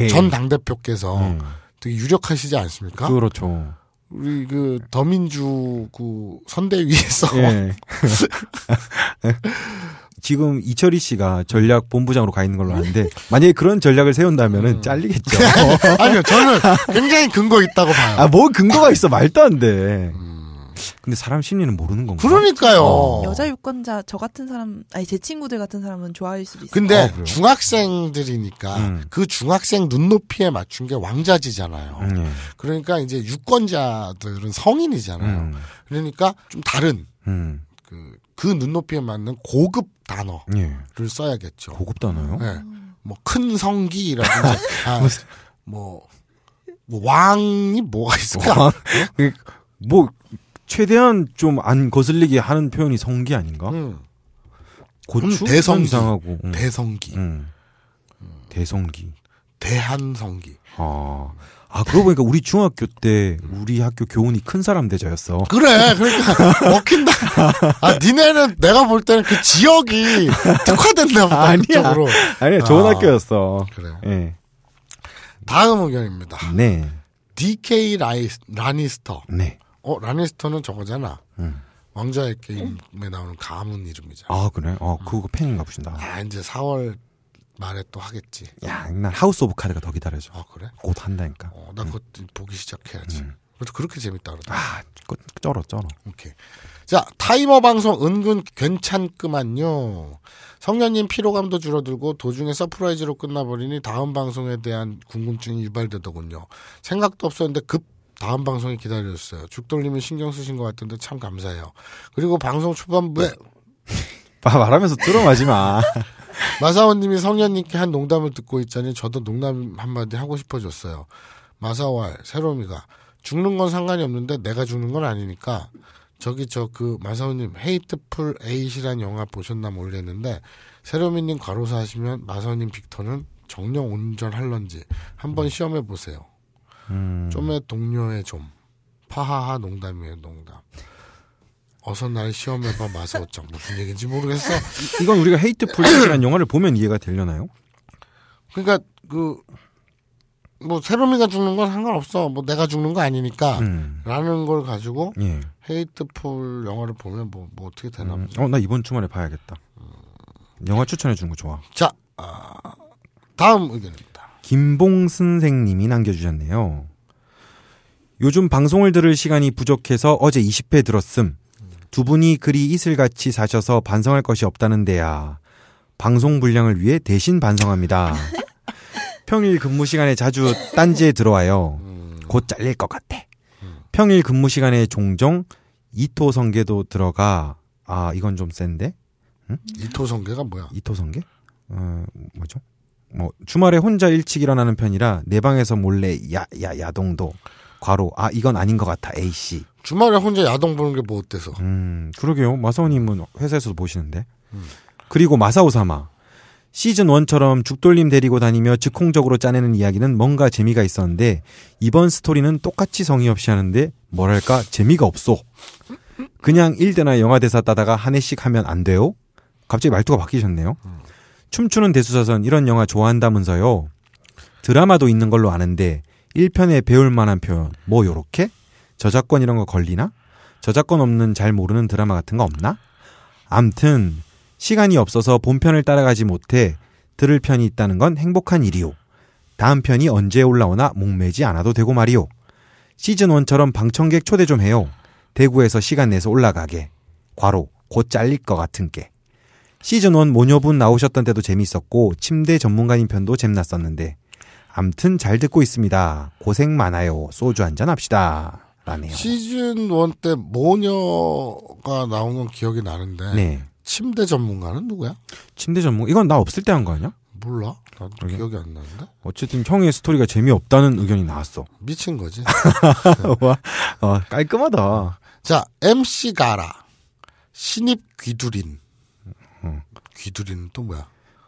전 당대표께서 음. 되게 유력하시지 않습니까? 그렇죠. 우리 그 더민주 그 선대위에서 예. 지금 이철희 씨가 전략 본부장으로 가 있는 걸로 아는데 만약에 그런 전략을 세운다면은 음. 잘리겠죠. 아니요, 저는 굉장히 근거 있다고 봐요. 아, 뭐 근거가 있어 말도 안 돼. 음. 근데 사람 심리는 모르는 건가? 요 그러니까요. 어. 여자 유권자 저 같은 사람 아니 제 친구들 같은 사람은 좋아할 수도 있어요. 근데 어, 중학생들이니까 음. 그 중학생 눈높이에 맞춘 게 왕자지잖아요. 음. 예. 그러니까 이제 유권자들은 성인이잖아요. 음. 그러니까 좀 다른 음. 그, 그 눈높이에 맞는 고급 단어를 예. 써야겠죠. 고급 단어요? 네. 예. 뭐큰 성기라든지 아, 뭐, 뭐, 왕이 뭐가 있을까? 왕? 어? 그, 뭐 최대한 좀 안 거슬리게 하는 표현이 성기 아닌가? 음. 고추 대성기 상하고 음. 대성기 음. 대성기 대한성기 아. 아 그러고 보니까 우리 중학교 때 우리 학교 교훈이 큰 사람 대자였어. 그래 그러니까 먹힌다. 아 니네는 내가 볼 때는 그 지역이 특화됐나 보다 아니야. 그쪽으로. 아니야 좋은 아, 학교였어. 그래. 네. 다음 의견입니다. 네. DK 라이, 라니스터. 네. 어 라니스터는 저거잖아. 음. 왕자의 게임에 나오는 가문 이름이잖아. 아 그래? 어 그거 팬인가 보신다. 야 이제 4월 말에 또 하겠지. 야, 난 하우스 오브 카드가 더 기다려져. 아, 그래? 곧 한다니까. 어, 나 응. 음. 그것 보기 시작해야지. 응. 음. 그래도 그렇게 재밌다 그러더라. 아, 그, 쩔어, 쩔어. 오케이. 자, 타이머 방송 은근 괜찮구만요. 성년님 피로감도 줄어들고 도중에 서프라이즈로 끝나버리니 다음 방송에 대한 궁금증이 유발되더군요. 생각도 없었는데 급 다음 방송이 기다렸어요죽돌님은 신경 쓰신 것같은데참 감사해요. 그리고 방송 초반부에 네. 말하면서 들어마지 마. 마사오님이 성현님께 한 농담을 듣고 있자니 저도 농담 한마디 하고 싶어졌어요. 마사오와 새로미가 죽는 건 상관이 없는데 내가 죽는 건 아니니까 저기 저 그 마사오님 헤이트풀 에잇이란 영화 보셨나 모르겠는데 세로미님 과로사 하시면 마사오님 빅터는 정령 운전할런지 한번 시험해 보세요. 음. 좀의 동료의 좀 파하하 농담이에요 농담. 어서 날 시험해봐 마사오짱 무슨 얘기인지 모르겠어. 이건 우리가 헤이트 풀이라는 영화를 보면 이해가 되려나요? 그러니까 그 뭐 세롬이가 죽는 건 상관없어. 뭐 내가 죽는 거 아니니까라는 음. 걸 가지고 예. 헤이트풀 영화를 보면 뭐, 뭐 어떻게 되나. 음. 어나 이번 주말에 봐야겠다. 영화 추천해 주는 거 좋아. 자 어, 다음 의견입니다. 김봉 선생님이 남겨주셨네요. 요즘 방송을 들을 시간이 부족해서 어제 20회 들었음. 두 분이 그리 이슬같이 사셔서 반성할 것이 없다는데야. 방송 분량을 위해 대신 반성합니다. 평일 근무 시간에 자주 딴지에 들어와요. 곧 잘릴 것 같아. 평일 근무 시간에 종종 이토 성계도 들어가. 아, 이건 좀 센데? 응? 이토 성계가 뭐야? 이토 성계? 어, 뭐죠? 뭐 주말에 혼자 일찍 일어나는 편이라 내 방에서 몰래 야야 야동도 과로 아 이건 아닌 것 같아 A 씨. 주말에 혼자 야동 보는 게 뭐 어때서? 음 그러게요. 마사오님은 회사에서도 보시는데. 음. 그리고 마사오사마 시즌 원처럼 죽돌림 데리고 다니며 즉흥적으로 짜내는 이야기는 뭔가 재미가 있었는데 이번 스토리는 똑같이 성의 없이 하는데 뭐랄까 재미가 없어 그냥 일대나 영화 대사 따다가 한 해씩 하면 안 돼요? 갑자기 말투가 바뀌셨네요. 음. 춤추는 대수사선 이런 영화 좋아한다면서요. 드라마도 있는 걸로 아는데 1편에 배울 만한 표현 뭐 요렇게? 저작권 이런 거 걸리나? 저작권 없는 잘 모르는 드라마 같은 거 없나? 암튼 시간이 없어서 본편을 따라가지 못해 들을 편이 있다는 건 행복한 일이오 다음 편이 언제 올라오나 목매지 않아도 되고 말이오 시즌 1처럼 방청객 초대 좀 해요. 대구에서 시간 내서 올라가게. 과로 곧 잘릴 것 같은 게. 시즌 1 모녀분 나오셨던 때도 재밌었고 침대 전문가님 편도 잼났었는데 암튼 잘 듣고 있습니다. 고생 많아요. 소주 한 잔 합시다. 라네요. 시즌 1때 모녀가 나온 건 기억이 나는데 네. 침대 전문가는 누구야? 침대 전문 가 이건 나 없을 때 한 거 아니야? 몰라. 나도 그게 기억이 안 나는데. 어쨌든 형의 스토리가 재미없다는 의견이 나왔어. 미친 거지. 와, 어, 깔끔하다. 자, MC 가라. 신입 귀두린. 귀두리는 또 뭐야?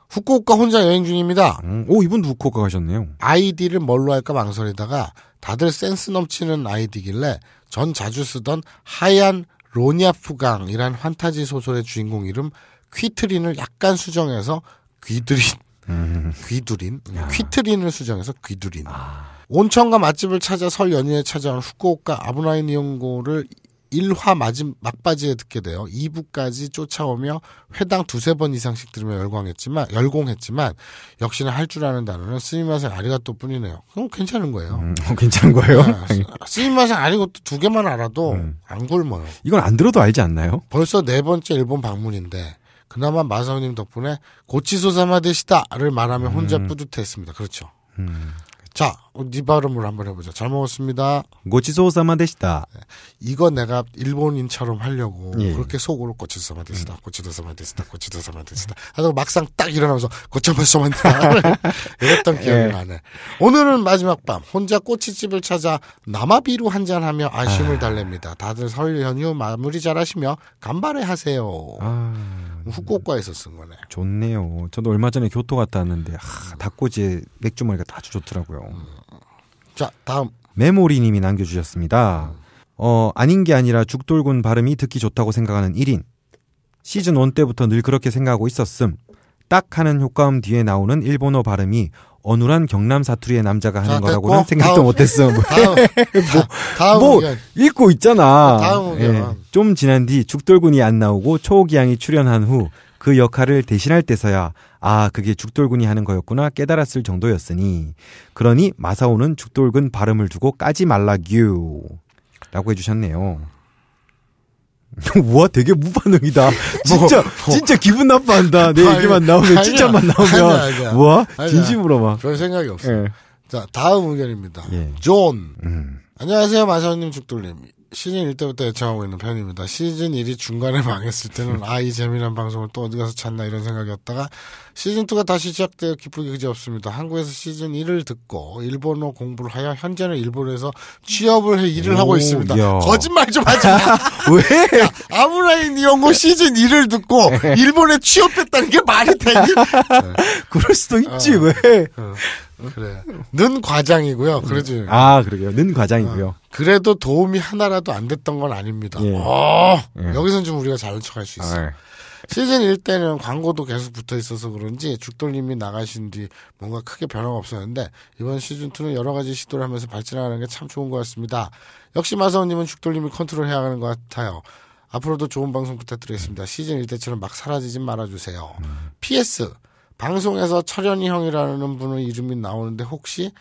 후쿠오카 혼자 여행 중입니다. 음, 오 이분도 후쿠오카 가셨네요. 아이디를 뭘로 할까 망설이다가 다들 센스 넘치는 아이디길래 전 자주 쓰던 하얀 로냐프강이란 환타지 소설의 주인공 이름 퀴트린을 약간 수정해서 귀두린 음. 귀두린 야. 퀴트린을 수정해서 귀두린 아. 온천과 맛집을 찾아 설 연휴에 찾아온 후쿠오카 아브나인 이용고를 1화 마지, 막바지에 듣게 돼요. 2부까지 쫓아오며 회당 두세 번 이상씩 들으며 열광했지만, 열공했지만, 역시나 할 줄 아는 단어는 쓰임맛셍 아리가또 뿐이네요. 그럼 괜찮은 거예요. 음, 어, 괜찮은 거예요? 네, 스미마셍 아리가또 두 개만 알아도 음. 안 굶어요. 이건 안 들어도 알지 않나요? 벌써 네 번째 일본 방문인데, 그나마 마사오님 덕분에 고치소사마 되시다를 말하며 혼자 음. 뿌듯해했습니다. 그렇죠. 음, 그렇죠. 자, 어, 네 발음을 한번 해보자. 잘 먹었습니다. 고치소사마데시다. 예. 이거 내가 일본인처럼 하려고 예. 그렇게 속으로 고치소사마데시다, 음. 고치도사마데시다, 고치도사마데시다. 하다가 막상 딱 일어나면서 고쳐버소마데시다 이랬던 기억이 예. 나네. 오늘은 마지막 밤 혼자 꼬치집을 찾아 남아비루 한잔하며 아쉬움을 아. 달랩니다. 다들 설 연휴 마무리 잘하시며 간발에 하세요. 아. 음, 후쿠오카에서 쓴 거네. 좋네요. 저도 얼마 전에 교토 갔다 왔는데 아, 닭꼬치 맥주머리가다 좋더라고요. 음. 자, 다음. 메모리님이 남겨주셨습니다. 어, 아닌 게 아니라 죽돌군 발음이 듣기 좋다고 생각하는 1인. 시즌 1 때부터 늘 그렇게 생각하고 있었음. 딱 하는 효과음 뒤에 나오는 일본어 발음이 어눌한 경남 사투리의 남자가 하는 자, 거라고는 생각도 못했어. 뭐, 다음 뭐 읽고 있잖아. 아, 다음 예, 좀 지난 뒤 죽돌군이 안 나오고 초기양이 출연한 후그 역할을 대신할 때서야 아 그게 죽돌군이 하는 거였구나 깨달았을 정도였으니 그러니 마사오는 죽돌군 발음을 두고 까지 말라규라고 해주셨네요. 와 되게 무반응이다. 진짜 뭐, 뭐, 진짜 기분 나빠한다. 내 아니, 얘기만 나오면 진짜만 나오면 아야와 진심으로 막 그런 생각이 없어. 예. 자 다음 의견입니다. 예. 존 음. 안녕하세요 마사오님 죽돌님 시즌 1 때부터 애청하고 있는 편입니다. 시즌 1이 중간에 망했을 때는 아, 이 재미난 방송을 또 어디 가서 찾나 이런 생각이었다가 시즌 2가 다시 시작되어 기쁘게 그지없습니다. 한국에서 시즌 1을 듣고 일본어 공부를 하여 현재는 일본에서 취업을 해 일을 오, 하고 있습니다. 야. 거짓말 좀 하지 마. 왜? 야, 아브라인 이용고 시즌 1을 듣고 네. 일본에 취업했다는 게 말이 되니? 네. 그럴 수도 있지 어, 왜? 어. 그래. 는 과장이고요. 그러지. 아, 그러게요. 는 과장이고요. 어. 그래도 도움이 하나라도 안 됐던 건 아닙니다. 예. 어, 예. 여기선 좀 우리가 잘른 척할 수 있어요. 아, 예. 시즌 1 때는 광고도 계속 붙어 있어서 그런지 죽돌님이 나가신 뒤 뭔가 크게 변화가 없었는데 이번 시즌 2는 여러 가지 시도를 하면서 발전하는 게 참 좋은 것 같습니다. 역시 마사오님은 죽돌님이 컨트롤해야 하는 것 같아요. 앞으로도 좋은 방송 부탁드리겠습니다. 시즌 1 때처럼 막 사라지진 말아주세요. 음. PS 방송에서 철현이 형이라는 분의 이름이 나오는데 혹시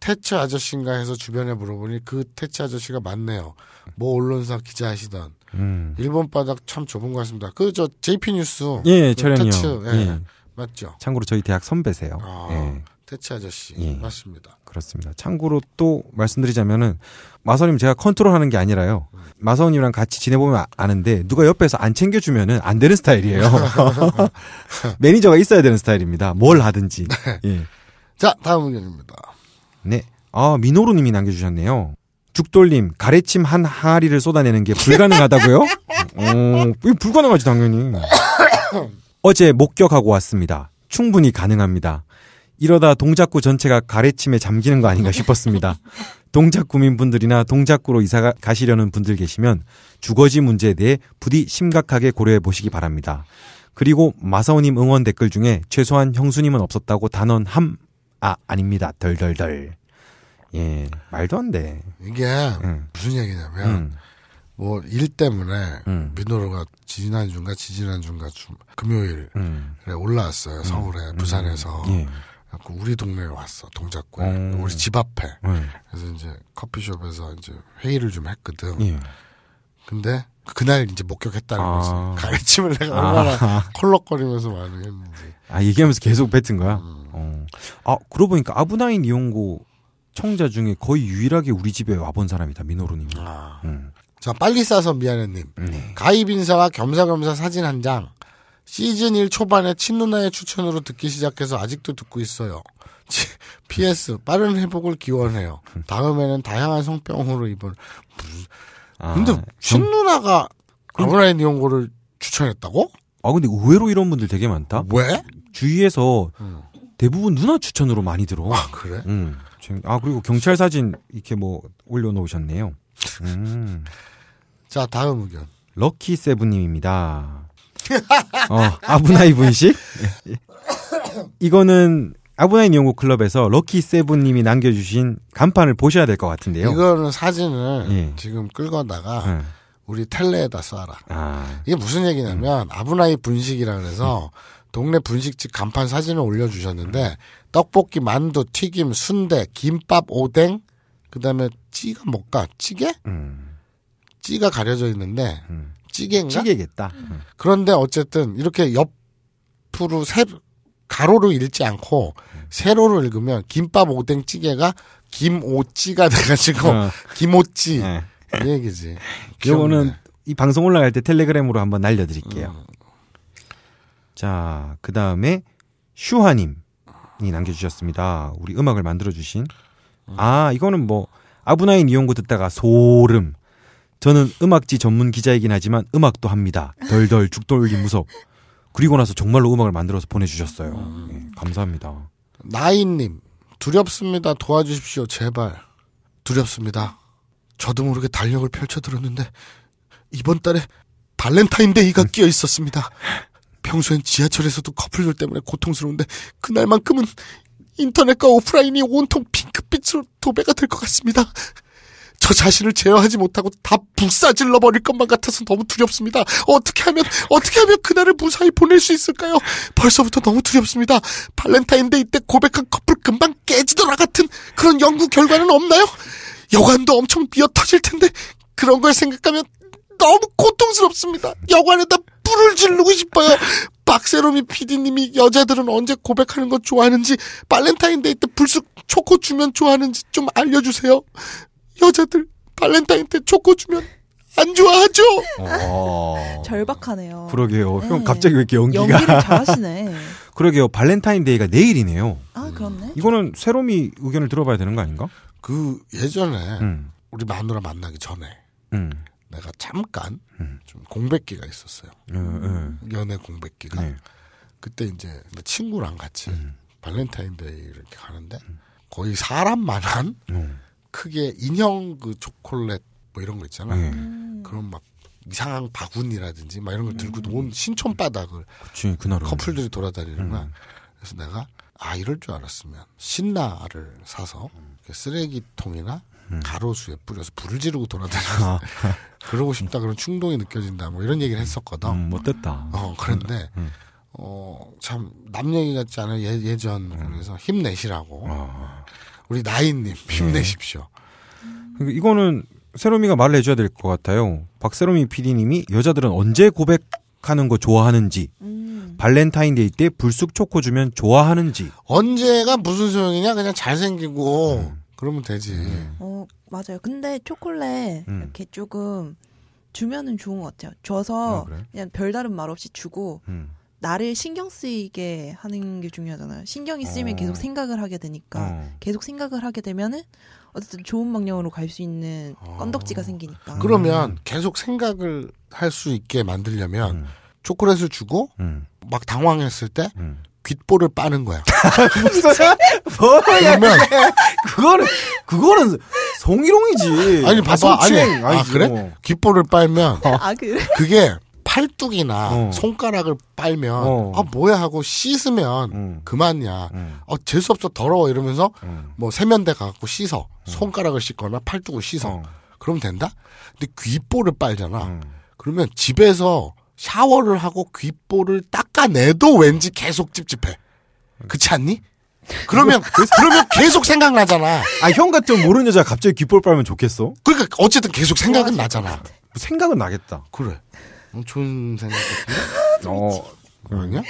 태츠 아저씨인가 해서 주변에 물어보니 그 태츠 아저씨가 맞네요. 뭐 언론사 기자 하시던 음. 일본 바닥 참 좁은 것 같습니다. 그 저 JP 뉴스 예, 그 철현이 태츠, 형. 예. 예. 맞죠. 참고로 저희 대학 선배세요. 아. 예. 대체 아저씨 예. 맞습니다. 그렇습니다. 참고로 또 말씀드리자면은 마선님 제가 컨트롤하는 게 아니라요. 마선님이랑 같이 지내보면 아, 아는데 누가 옆에서 안 챙겨주면은 안 되는 스타일이에요. 매니저가 있어야 되는 스타일입니다. 뭘 하든지. 네. 예. 자 다음 의견입니다. 네. 아 민호루님이 남겨주셨네요. 죽돌님 가래침 한 항아리를 쏟아내는 게 불가능하다고요? 어, 불가능하지 당연히. 어제 목격하고 왔습니다. 충분히 가능합니다. 이러다 동작구 전체가 가래침에 잠기는 거 아닌가 싶었습니다. 동작구민분들이나 동작구로 이사 가시려는 분들 계시면 주거지 문제에 대해 부디 심각하게 고려해 보시기 바랍니다. 그리고 마사오님 응원 댓글 중에 최소한 형수님은 없었다고 단언 함, 아, 아닙니다. 덜덜덜. 예, 말도 안 돼. 이게 응. 무슨 얘기냐면, 응. 뭐, 일 때문에, 응. 민호로가 지난주인가 지지난주인가 금요일에 올라왔어요. 서울에, 부산에서. 예. 갖 우리 동네에 왔어 동작구에 음. 우리 집 앞에 음. 그래서 이제 커피숍에서 이제 회의를 좀 했거든 예. 근데 그날 이제 목격했다는 아. 거지 가르침을 내가 아. 얼마나 아. 콜록거리면서 말을 했는지 아 얘기하면서 계속 뱉은 거야 음. 어. 아 그러고 보니까 아브나인 이용고 청자 중에 거의 유일하게 우리 집에 와본 사람이다 민호로님 아. 음. 자 빨리 싸서 미안해님 음. 가입 인사와 겸사겸사 사진 한장 시즌 1 초반에 친누나의 추천으로 듣기 시작해서 아직도 듣고 있어요. PS 빠른 회복을 기원해요. 다음에는 다양한 성병으로 입을 아, 근데 친누나가 전... 아브라인 연고를 추천했다고? 아 근데 의외로 이런 분들 되게 많다. 왜? 주위에서 대부분 누나 추천으로 많이 들어. 아 그래? 음. 아 그리고 경찰 사진 이렇게 뭐 올려놓으셨네요. 음. 자 다음 의견. 럭키 세븐님입니다. 어, 아브나이 분식? 예. 이거는 아브나이 연구 클럽에서 럭키 세븐님이 남겨주신 간판을 보셔야 될 것 같은데요. 이거는 사진을 예. 지금 끌거다가 예. 우리 텔레에다 쏴라. 아. 이게 무슨 얘기냐면 음. 아브나이 분식이라 그래서 음. 동네 분식집 간판 사진을 올려주셨는데 음. 떡볶이, 만두, 튀김, 순대, 김밥, 오뎅, 그다음에 찌가 뭘까? 찌개? 음. 찌가 가려져 있는데 음. 찌개인가? 찌개겠다. 음. 그런데 어쨌든 이렇게 옆으로 세 가로로 읽지 않고 세로로 읽으면 김밥 오뎅 찌개가 김오찌가 돼가지고 어. 김오찌 네. 이 얘기지. 요거는 이 방송 올라갈 때 텔레그램으로 한번 날려드릴게요. 음. 자, 그 다음에 슈하님이 남겨주셨습니다. 우리 음악을 만들어주신. 음. 아, 이거는 뭐, 아브나인 이용구 듣다가 소름. 저는 음악지 전문 기자이긴 하지만 음악도 합니다. 덜덜 죽돌기 무섭. 그리고 나서 정말로 음악을 만들어서 보내주셨어요. 네, 감사합니다. 나인님 두렵습니다. 도와주십시오. 제발 두렵습니다. 저도 모르게 달력을 펼쳐 들었는데 이번 달에 발렌타인데이가 음. 끼어 있었습니다. 평소엔 지하철에서도 커플들 때문에 고통스러운데 그날만큼은 인터넷과 오프라인이 온통 핑크빛으로 도배가 될 것 같습니다. 저 자신을 제어하지 못하고 다 불사질러 버릴 것만 같아서 너무 두렵습니다. 어떻게 하면 어떻게 하면 그날을 무사히 보낼 수 있을까요? 벌써부터 너무 두렵습니다. 발렌타인데이 때 고백한 커플 금방 깨지더라 같은 그런 연구 결과는 없나요? 여관도 엄청 미어 터질 텐데 그런 걸 생각하면 너무 고통스럽습니다. 여관에다 불을 지르고 싶어요. 박세롬이 피디님이 여자들은 언제 고백하는 거 좋아하는지 발렌타인데이 때 불쑥 초코 주면 좋아하는지 좀 알려주세요. 여자들 발렌타인 때 초코 주면 안 좋아하죠. 어. 절박하네요. 그러게요. 네. 형 갑자기 왜 이렇게 연기가 연기를 잘하시네. 그러게요. 발렌타인데이가 내일이네요. 아 그렇네. 이거는 새롬이 의견을 들어봐야 되는 거 아닌가? 그 예전에 음. 우리 마누라 만나기 전에 음. 내가 잠깐 음. 좀 공백기가 있었어요. 예, 예. 연애 공백기가. 네. 그때 이제 친구랑 같이 음. 발렌타인데이 이렇게 가는데 거의 사람만한. 음. 크게 인형 그 초콜릿 뭐 이런 거 있잖아. 네. 음. 그런 막 이상한 바구니라든지 막 이런 걸 들고 음. 온 신촌 바닥을 그치, 그날은. 커플들이 돌아다니는 거야. 음. 그래서 내가 아 이럴 줄 알았으면 신나를 사서 쓰레기통이나 음. 가로수에 뿌려서 불을 지르고 돌아다니고 아. 그러고 싶다 그런 충동이 느껴진다 뭐 이런 얘기를 했었거든. 음, 못됐다. 뭐 어 그런데 음, 음. 어참 남 얘기 같지 않은 예, 예전 그래서 힘내시라고. 아. 우리 나인님 힘내십시오. 네. 이거는 세롬이가 말을 해줘야 될 것 같아요. 박세롬이 PD님이 여자들은 언제 고백하는 거 좋아하는지, 음. 발렌타인데이 때 불쑥 초코 주면 좋아하는지. 언제가 무슨 소용이냐? 그냥 잘생기고 음. 그러면 되지. 음. 어 맞아요. 근데 초콜릿 음. 이렇게 조금 주면은 좋은 것 같아요. 줘서 아, 그래? 그냥 별다른 말 없이 주고. 음. 나를 신경 쓰이게 하는 게 중요하잖아요. 신경이 쓰이면 어. 계속 음. 생각을 하게 되니까 어. 계속 생각을 하게 되면은 어쨌든 좋은 방향으로 갈 수 있는 어. 건덕지가 생기니까. 그러면 음. 계속 생각을 할 수 있게 만들려면 음. 초콜릿을 주고 음. 막 당황했을 때 음. 귓볼을 빠는 거야. 무슨 뭐야? 그 그거는 그거는 송이롱이지 아니 봐봐 아니, 아니, 아 그래? 귓볼을 빨면 아 그래? 그게 팔뚝이나 어. 손가락을 빨면 어. 아 뭐야 하고 씻으면 음. 그만이야. 음. 어 재수 없어 더러워 이러면서 음. 뭐 세면대 가갖고 씻어 음. 손가락을 씻거나 팔뚝을 씻어 어. 그럼 된다. 근데 귓볼을 빨잖아. 음. 그러면 집에서 샤워를 하고 귓볼을 닦아내도 왠지 계속 찝찝해. 그렇지 않니? 그러면 그러면 계속 생각나잖아. 아 형 같은 모르는 여자 가 갑자기 귓볼 빨면 좋겠어? 그러니까 어쨌든 계속 생각은 나잖아. 생각은 나겠다. 그래. 어, 좋은 생각 같은데? 아, 어, 그러냐?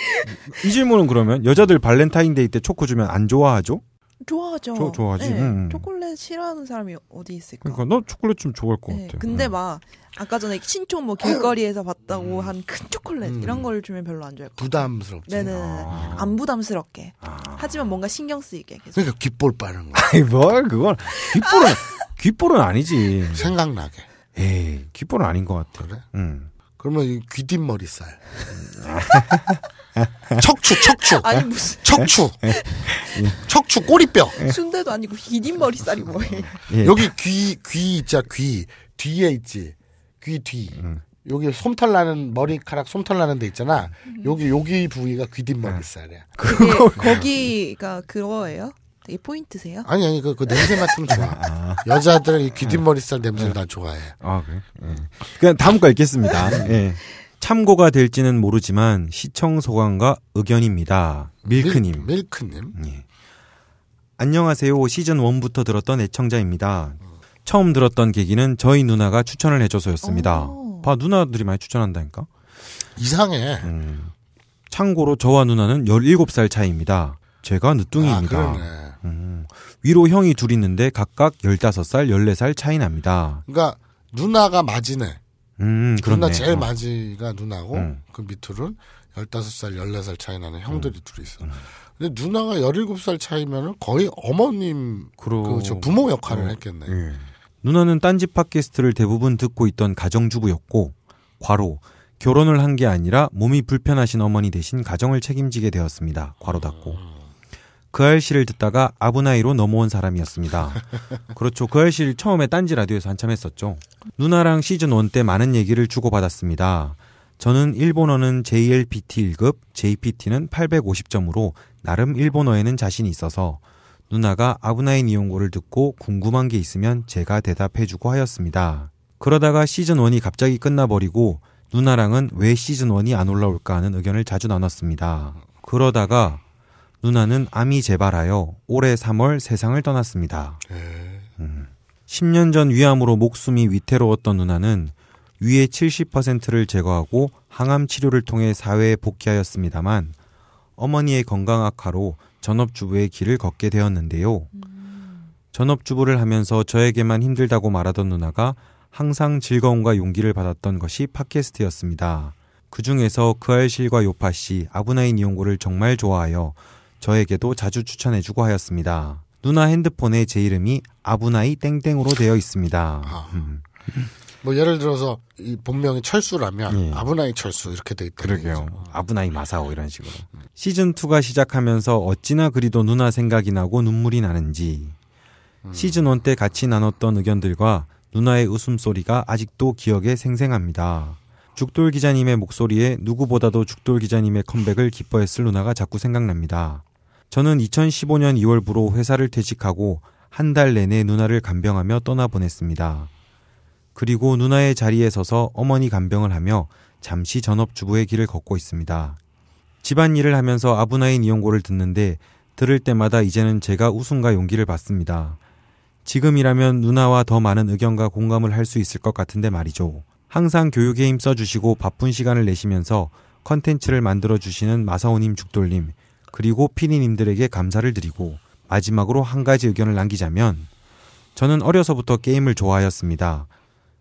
이 질문은 그러면 여자들 발렌타인데이 때 초코 주면 안 좋아하죠? 좋아하죠. 조, 좋아하지. 네, 음. 초콜릿 싫어하는 사람이 어디 있을까? 그러니까 너 초콜릿 좀 좋아할 것 네, 같아. 근데 네. 막 아까 전에 신촌 뭐 길거리에서 봤다고 음. 한큰 초콜릿 음. 이런 걸 주면 별로 안 좋아할 것 부담스럽지. 네네. 아. 안 부담스럽게. 아. 하지만 뭔가 신경 쓰이게. 계속. 그러니까 귓볼 빠는 거. 아이 뭘 그건 귓볼은 귓볼은 아니지. 생각나게. 에이 귓볼은 아닌 것 같아. 그래? 음. 그러면 귀뒷머리 살. 음. 아. 척추, 척추. 아니 무슨 척추. 예. 척추 꼬리뼈. 예. 순대도 아니고 귀뒷머리 살이 뭐예요? 예. 여기 귀, 귀 있자, 귀. 뒤에 있지. 귀 뒤. 음. 여기 솜털 나는 머리카락 솜털 나는 데 있잖아. 음. 여기 여기 부위가 귀뒷머리 살이야. 그거 거기가 그거예요? 되게 포인트세요? 아니 아니 그, 그 냄새 맡으면 좋아. 아. 여자들 이 귀뒷머리살 네. 냄새를 네. 난 좋아해. 아 그래. 네. 그냥 다음 거 읽겠습니다. 네. 참고가 될지는 모르지만 시청 소감과 의견입니다. 밀크님. 밀, 크님 네. 예. 안녕하세요. 시즌 1부터 들었던 애청자입니다. 처음 들었던 계기는 저희 누나가 추천을 해줘서였습니다. 오. 봐 누나들이 많이 추천한다니까. 이상해. 음. 참고로 저와 누나는 17살 차이입니다. 제가 늦둥이입니다. 아, 음, 위로 형이 둘 있는데 각각 15살, 14살 차이 납니다. 그러니까 누나가 맞이네. 음, 그렇네. 누나 제일 맞이가 어. 누나고 음. 그 밑으로는 15살, 14살 차이 나는 음. 형들이 음. 둘이 있어. 음. 근데 누나가 17살 차이면은 거의 어머님 그러... 그저 부모 역할을 어. 했겠네. 예. 누나는 딴집 팟캐스트를 대부분 듣고 있던 가정주부였고 과로 결혼을 한 게 아니라 몸이 불편하신 어머니 대신 가정을 책임지게 되었습니다. 과로 닫고. 음. 그 알씨를 듣다가 아브나이로 넘어온 사람이었습니다. 그렇죠. 그 알씨를 처음에 딴지 라디오에서 한참 했었죠. 누나랑 시즌 1때 많은 얘기를 주고받았습니다. 저는 일본어는 JLPT 1급, JPT는 850점으로 나름 일본어에는 자신이 있어서 누나가 아브나이 니온고를 듣고 궁금한 게 있으면 제가 대답해주고 하였습니다. 그러다가 시즌 1이 갑자기 끝나버리고 누나랑은 왜 시즌 1이 안 올라올까 하는 의견을 자주 나눴습니다. 그러다가 누나는 암이 재발하여 올해 3월 세상을 떠났습니다. 예. 음. 10년 전 위암으로 목숨이 위태로웠던 누나는 위의 70%를 제거하고 항암 치료를 통해 사회에 복귀하였습니다만 어머니의 건강 악화로 전업주부의 길을 걷게 되었는데요. 전업주부를 하면서 저에게만 힘들다고 말하던 누나가 항상 즐거움과 용기를 받았던 것이 팟캐스트였습니다. 그 중에서 그알실과 요파 씨, 아브나인 이용고를 정말 좋아하여 저에게도 자주 추천해주고 하였습니다. 누나 핸드폰에 제 이름이 아부나이 땡땡으로 되어 있습니다. 아. 음. 뭐 예를 들어서 이 본명이 철수라면 예. 아부나이 철수 이렇게 돼 있다. 그러게요. 거죠. 그렇죠. 아부나이 마사오 이런 식으로. 시즌 2가 시작하면서 어찌나 그리도 누나 생각이 나고 눈물이 나는지 음. 시즌 1 때 같이 나눴던 의견들과 누나의 웃음소리가 아직도 기억에 생생합니다. 죽돌 기자님의 목소리에 누구보다도 죽돌 기자님의 컴백을 기뻐했을 누나가 자꾸 생각납니다. 저는 2015년 2월부로 회사를 퇴직하고 한 달 내내 누나를 간병하며 떠나보냈습니다. 그리고 누나의 자리에 서서 어머니 간병을 하며 잠시 전업주부의 길을 걷고 있습니다. 집안일을 하면서 아브나인 이용고를 듣는데 들을 때마다 이제는 제가 웃음과 용기를 받습니다. 지금이라면 누나와 더 많은 의견과 공감을 할 수 있을 것 같은데 말이죠. 항상 교육에 힘써주시고 바쁜 시간을 내시면서 컨텐츠를 만들어주시는 마사오님 죽돌님, 그리고 피디님들에게 감사를 드리고 마지막으로 한 가지 의견을 남기자면 저는 어려서부터 게임을 좋아하였습니다.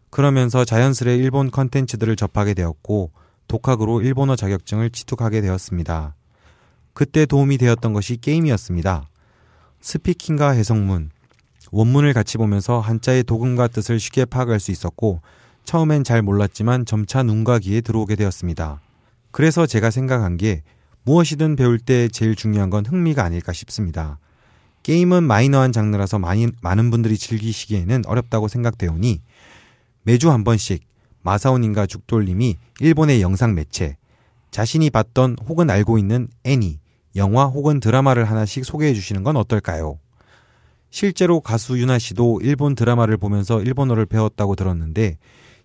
그러면서 자연스레 일본 컨텐츠들을 접하게 되었고 독학으로 일본어 자격증을 취득하게 되었습니다. 그때 도움이 되었던 것이 게임이었습니다. 스피킹과 해석문, 원문을 같이 보면서 한자의 도금과 뜻을 쉽게 파악할 수 있었고 처음엔 잘 몰랐지만 점차 눈과 귀에 들어오게 되었습니다. 그래서 제가 생각한 게 무엇이든 배울 때 제일 중요한 건 흥미가 아닐까 싶습니다. 게임은 마이너한 장르라서 많이, 많은 분들이 즐기시기에는 어렵다고 생각되오니 매주 한 번씩 마사오님과 죽돌님이 일본의 영상 매체, 자신이 봤던 혹은 알고 있는 애니, 영화 혹은 드라마를 하나씩 소개해 주시는 건 어떨까요? 실제로 가수 유나 씨도 일본 드라마를 보면서 일본어를 배웠다고 들었는데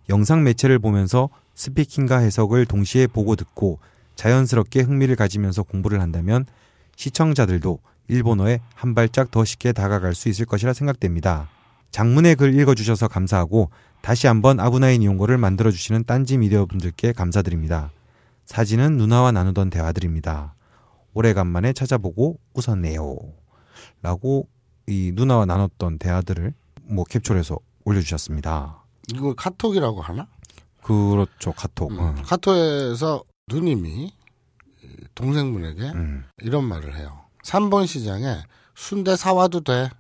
영상 매체를 보면서 스피킹과 해석을 동시에 보고 듣고 자연스럽게 흥미를 가지면서 공부를 한다면 시청자들도 일본어에 한 발짝 더 쉽게 다가갈 수 있을 것이라 생각됩니다. 장문의 글 읽어주셔서 감사하고 다시 한번 아브나인 이용어를 만들어주시는 딴지 미디어 분들께 감사드립니다. 사진은 누나와 나누던 대화들입니다. 오래간만에 찾아보고 웃었네요. 라고 이 누나와 나눴던 대화들을 뭐캡쳐해서 올려주셨습니다. 이거 카톡이라고 하나? 그렇죠, 카톡. 음, 카톡에서 누님이 동생분에게 음. 이런 말을 해요. 3번 시장에 순대 사와도 돼.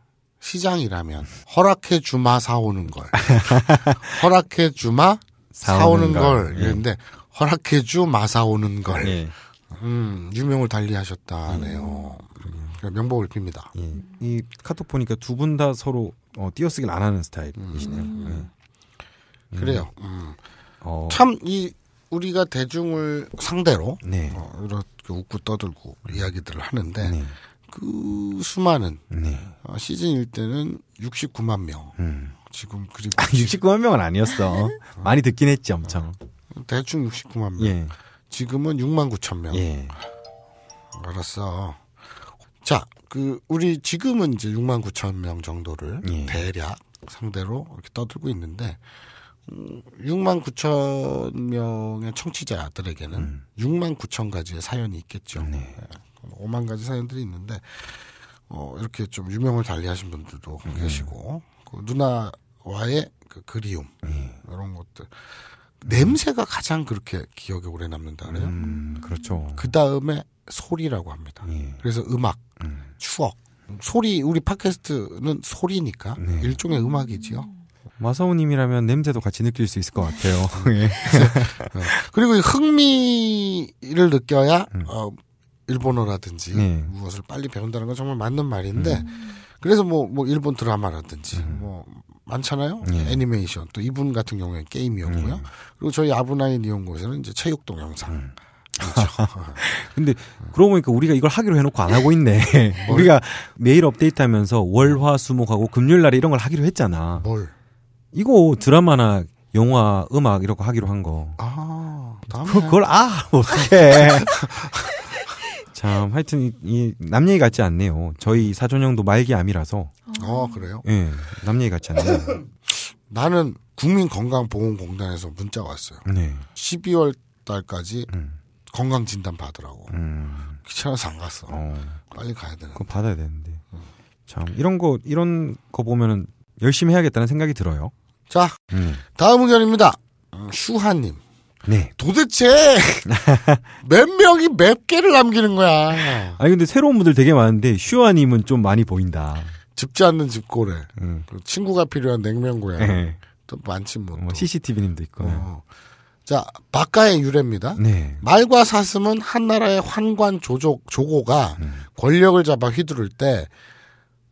시장이라면 허락해 주마 사오는 걸. 허락해 주마 사오는, 걸. 예. 이랬는데 허락해 주마 사오는 걸. 예. 음, 유명을 달리하셨다네요. 음. 그러니까 명복을 빕니다. 예. 이 카톡 보니까 두 분 다 서로 어, 띄어쓰기를 안 하는 스타일이시네요. 음. 예. 그래요. 예. 음. 어. 참이 우리가 대중을 상대로 네. 어, 이렇게 웃고 떠들고 네. 이야기들을 하는데 네. 그 수많은 네. 어, 시즌 1 때는 69만 명. 음. 지금 그리고 아, 69만 명은 아니었어. 어. 많이 듣긴 했지 엄청. 어. 대충 69만 명. 예. 지금은 6만 9천 명. 예. 알았어. 자, 그 우리 지금은 이제 6만 9천 명 정도를 예. 대략 상대로 이렇게 떠들고 있는데 6만 9천 명의 청취자들에게는 음. 6만 9천 가지의 사연이 있겠죠. 네. 5만 뭐 가지 사연들이 있는데 어, 이렇게 좀 유명을 달리하신 분들도 음. 계시고 그 누나와의 그 그리움 음. 이런 것들 냄새가 가장 그렇게 기억에 오래 남는다 그래요. 음, 그렇죠. 그 다음에 소리라고 합니다. 예. 그래서 음악, 음. 추억, 소리 우리 팟캐스트는 소리니까 네. 일종의 음악이지요. 마사오님이라면 냄새도 같이 느낄 수 있을 것 같아요. 예. 네. 그리고 흥미를 느껴야 음. 어, 일본어라든지 네. 무엇을 빨리 배운다는 건 정말 맞는 말인데 음. 그래서 뭐, 뭐 일본 드라마라든지 음. 뭐 많잖아요. 예. 애니메이션 또 이분 같은 경우에 게임이었고요. 음. 그리고 저희 아브나인 이용고에서는 이제 체육 동영상. 음. 그렇죠. 근데 그러고 보니까 우리가 이걸 하기로 해놓고 안 하고 있네. 우리가 매일 업데이트하면서 월화수목하고 금요일 날에 이런 걸 하기로 했잖아. 뭘? 이거 드라마나 영화, 음악 이렇게 하기로 한 거. 아, 그, 그걸 아 뭐 어떻게? 참 하여튼 이남 얘기 같지 않네요. 저희 사촌형도 말기암이라서. 아 그래요? 예, 남 얘기 같지 않네요. 나는 국민건강보험공단에서 문자 왔어요. 네. 12월 달까지 음. 건강 진단 받으라고. 음. 귀찮아서 안 갔어. 어. 빨리 가야 되는. 그거 받아야 되는데. 음. 참 이런 거 이런 거 보면은 열심히 해야겠다는 생각이 들어요. 자, 음. 다음 의견입니다. 슈하님. 네. 도대체 몇 명이 몇 개를 남기는 거야. 아니 근데 새로운 분들 되게 많은데 슈하님은좀 많이 보인다. 집지 않는 집고래. 음. 친구가 필요한 냉면고야. 네. 또 많지 뭐. 뭐 CCTV님도 있고. 어. 자바가의 유래입니다. 네. 말과 사슴은 한 나라의 환관 조족 조고가 음. 권력을 잡아 휘두를 때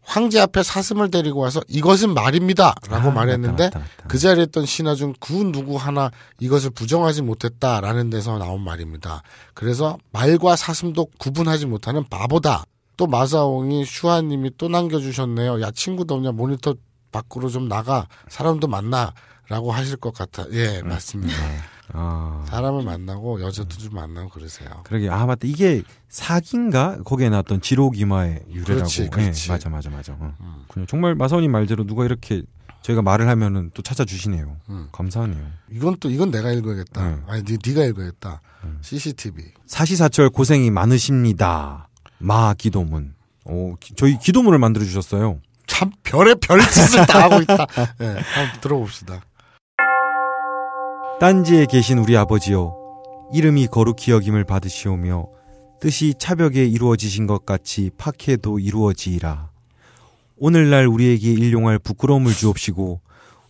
황제 앞에 사슴을 데리고 와서 이것은 말입니다라고 아, 말했는데 맞다, 맞다, 맞다. 그 자리에 있던 신하 중그 누구 하나 이것을 부정하지 못했다라는 데서 나온 말입니다. 그래서 말과 사슴도 구분하지 못하는 바보다. 또 마사옹이 슈아님이 또 남겨주셨네요. 야 친구도 없냐 모니터 밖으로 좀 나가 사람도 만나라고 하실 것 같아. 예 음, 맞습니다. 네. 아. 사람을 만나고 여자도 좀 만나고 그러세요. 그러게 아 맞다 이게 사기인가 거기에 나왔던 지로기마의 유래라고. 그렇지, 예, 그렇지. 네, 맞아 맞아 맞아. 어. 음. 그 정말 마선님 말대로 누가 이렇게 저희가 말을 하면은 또 찾아주시네요. 음. 감사하네요. 이건 또 이건 내가 읽어야겠다. 네. 아니 네, 가 읽어야겠다. 음. CCTV. 사시사철 고생이 많으십니다. 마 기도문. 오, 기, 저희 기도문을 만들어 주셨어요. 참 별의 별 짓을 다 하고 있다. 예, 네, 한번 들어봅시다. 딴지에 계신 우리 아버지요 이름이 거룩히 여김을 받으시오며 뜻이 차벽에 이루어지신 것 같이 파케도 이루어지이라 오늘날 우리에게 일용할 부끄러움을 주옵시고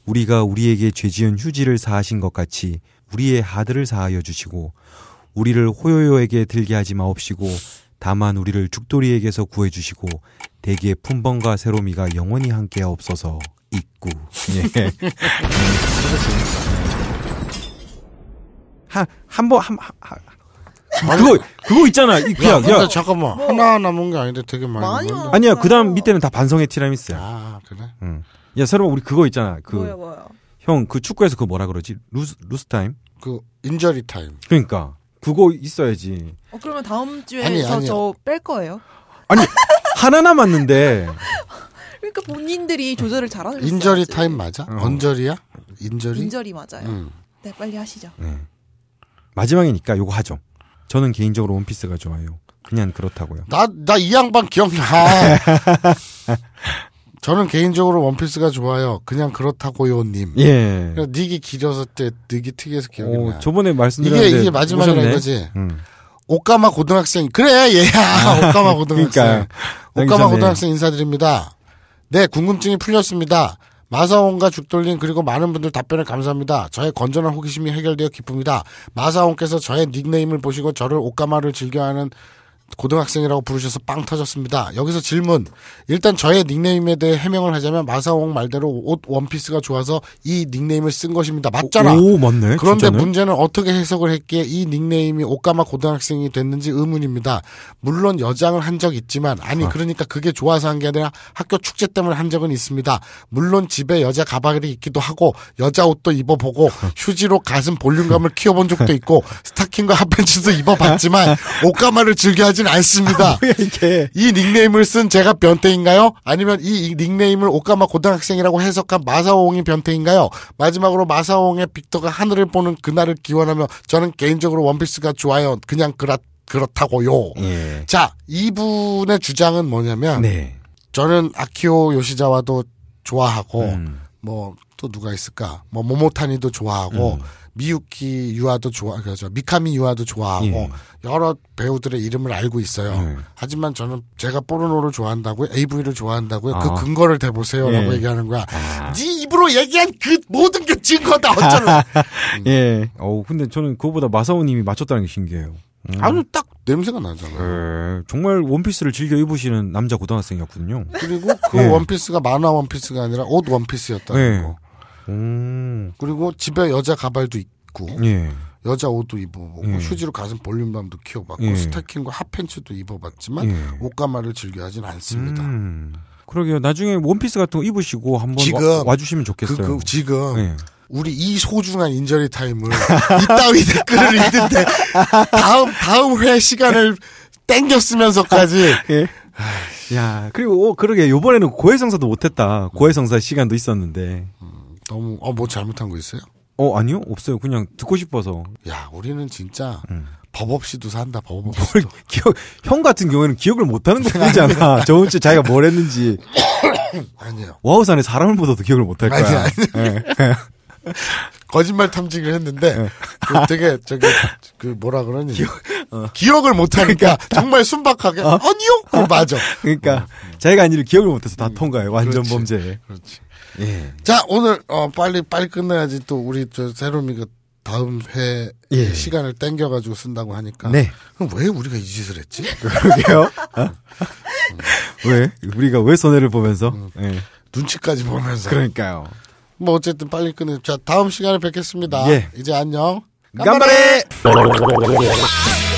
우리가 우리에게 죄지은 휴지를 사하신 것 같이 우리의 하들을 사하여 주시고 우리를 호요요에게 들게 하지 마옵시고 다만 우리를 죽돌이에게서 구해 주시고 대개 품번과 새로미가 영원히 함께 없어서 있구 예. 음, 한한번한 그거 그거 있잖아. 이, 야, 야, 야, 잠깐만 뭐. 하나 남은 게 아닌데 되게 많이. 많이 아니야 그다음 밑에는 다 반성의 티라미스야. 아 그래? 응. 야 새로 우리 그거 있잖아. 그 뭐야 뭐야. 형그 축구에서 그 뭐라 그러지? 루스 루스 타임? 그 인저리 타임. 그러니까 그거 있어야지. 어 그러면 다음 주에서 요저뺄 거예요. 아니 하나 남았는데 그러니까 본인들이 조절을 잘하셨 인저리 타임 맞아? 어. 언저리야? 인저리? 인절이 맞아요. 응. 네 빨리 하시죠. 응. 네. 마지막이니까 요거 하죠. 저는 개인적으로 원피스가 좋아요. 그냥 그렇다고요. 나 나 이 양반 기억나. 저는 개인적으로 원피스가 좋아요. 그냥 그렇다고요, 님. 예. 니기 길어서 때 니기 특이해서 기억이 나. 저번에 말씀드렸는데 이게 이게 마지막이라는 거지. 음. 오까마 고등학생 그래 얘야 아, 오까마 고등학생 그러니까, 오까마 고등학생 인사드립니다. 네 궁금증이 풀렸습니다. 마사온과 죽돌린 그리고 많은 분들 답변을 감사합니다. 저의 건전한 호기심이 해결되어 기쁩니다. 마사온께서 저의 닉네임을 보시고 저를 옷가마를 즐겨하는 고등학생이라고 부르셔서 빵 터졌습니다. 여기서 질문. 일단 저의 닉네임에 대해 해명을 하자면 마사옹 말대로 옷 원피스가 좋아서 이 닉네임을 쓴 것입니다. 맞잖아. 오, 맞네. 그런데 진짜네? 문제는 어떻게 해석을 했기에 이 닉네임이 옷가마 고등학생이 됐는지 의문입니다. 물론 여장을 한 적 있지만 아니 아. 그러니까 그게 좋아서 한 게 아니라 학교 축제 때문에 한 적은 있습니다. 물론 집에 여자 가방이 있기도 하고 여자 옷도 입어보고 휴지로 가슴 볼륨감을 키워본 적도 있고 스타킹과 핫팬츠도 입어봤지만 옷가마를 즐겨하지 하진 않습니다. 아, 이 닉네임을 쓴 제가 변태인가요? 아니면 이 닉네임을 오까마 고등학생이라고 해석한 마사오옹이 변태인가요? 마지막으로 마사오옹의 빅터가 하늘을 보는 그날을 기원하며 저는 개인적으로 원피스가 좋아요. 그냥 그렇, 그렇다고요. 예. 자, 이분의 주장은 뭐냐면 네. 저는 아키오 요시자와도 좋아하고 음. 뭐또 누가 있을까? 뭐 모모타니도 좋아하고 음. 미유키 유아도 좋아, 그죠. 미카미 유아도 좋아하고 예. 여러 배우들의 이름을 알고 있어요. 예. 하지만 저는 제가 포르노를 좋아한다고 AV를 좋아한다고 그 아. 그 근거를 대보세요라고 예. 얘기하는 거야. 아. 네 입으로 얘기한 그 모든 게 증거다 어쩌나. 음. 예. 어우 근데 저는 그거보다 마사오님이 맞췄다는 게 신기해요. 음. 아주 딱 냄새가 나잖아요. 예, 정말 원피스를 즐겨 입으시는 남자 고등학생이었거든요. 그리고 그 예. 원피스가 만화 원피스가 아니라 옷 원피스였다는 예. 거. 음. 그리고 집에 여자 가발도 있고 예. 여자 옷도 입어보고 예. 휴지로 가슴 볼륨감도 키워봤고 예. 스타킹과 핫팬츠도 입어봤지만 예. 옷가마를 즐겨하진 않습니다. 음. 그러게요. 나중에 원피스 같은 거 입으시고 한번 와, 주시면 좋겠어요. 그, 그, 지금 예. 우리 이 소중한 인절이 타임을 이따위 댓글을 읽는데 다음 다음 회 시간을 땡겼으면서까지 예. 야 그리고 오, 어, 그러게 요번에는 고해성사도 못했다 고해성사 시간도 있었는데 음. 너무 어 뭐 잘못한 거 있어요? 어 아니요 없어요 그냥 듣고 싶어서 야 우리는 진짜 음. 법 없이도 산다 법 없이도 기억, 형 같은 경우에는 기억을 못하는 것뿐지않아 저번 주에 자기가 뭘 했는지 아니요 와우산에 사람을 보다도 기억을 못 할 거야 아니, 아니. 네. 거짓말 탐지기를 했는데 네. 그 되게 저기 그 뭐라 그러니 기억, 어. 기억을 못하니까 그러니까, 정말 순박하게 어? 아니요 그 맞아 그러니까 어. 자기가 아니일 기억을 못해서 다 음, 통과해 완전 그렇지, 범죄 그렇지 예. 자 오늘 어, 빨리 빨리 끝내야지 또 우리 저 새롬이가 그 다음 회 예. 시간을 땡겨가지고 쓴다고 하니까 네. 그럼 왜 우리가 이 짓을 했지? 그러게요. 어? 왜 우리가 왜 손해를 보면서 음. 예. 눈치까지 보면서 그러니까요. 뭐 어쨌든 빨리 끝내. 자 다음 시간에 뵙겠습니다. 예. 이제 안녕. 깜바레. 깜바레!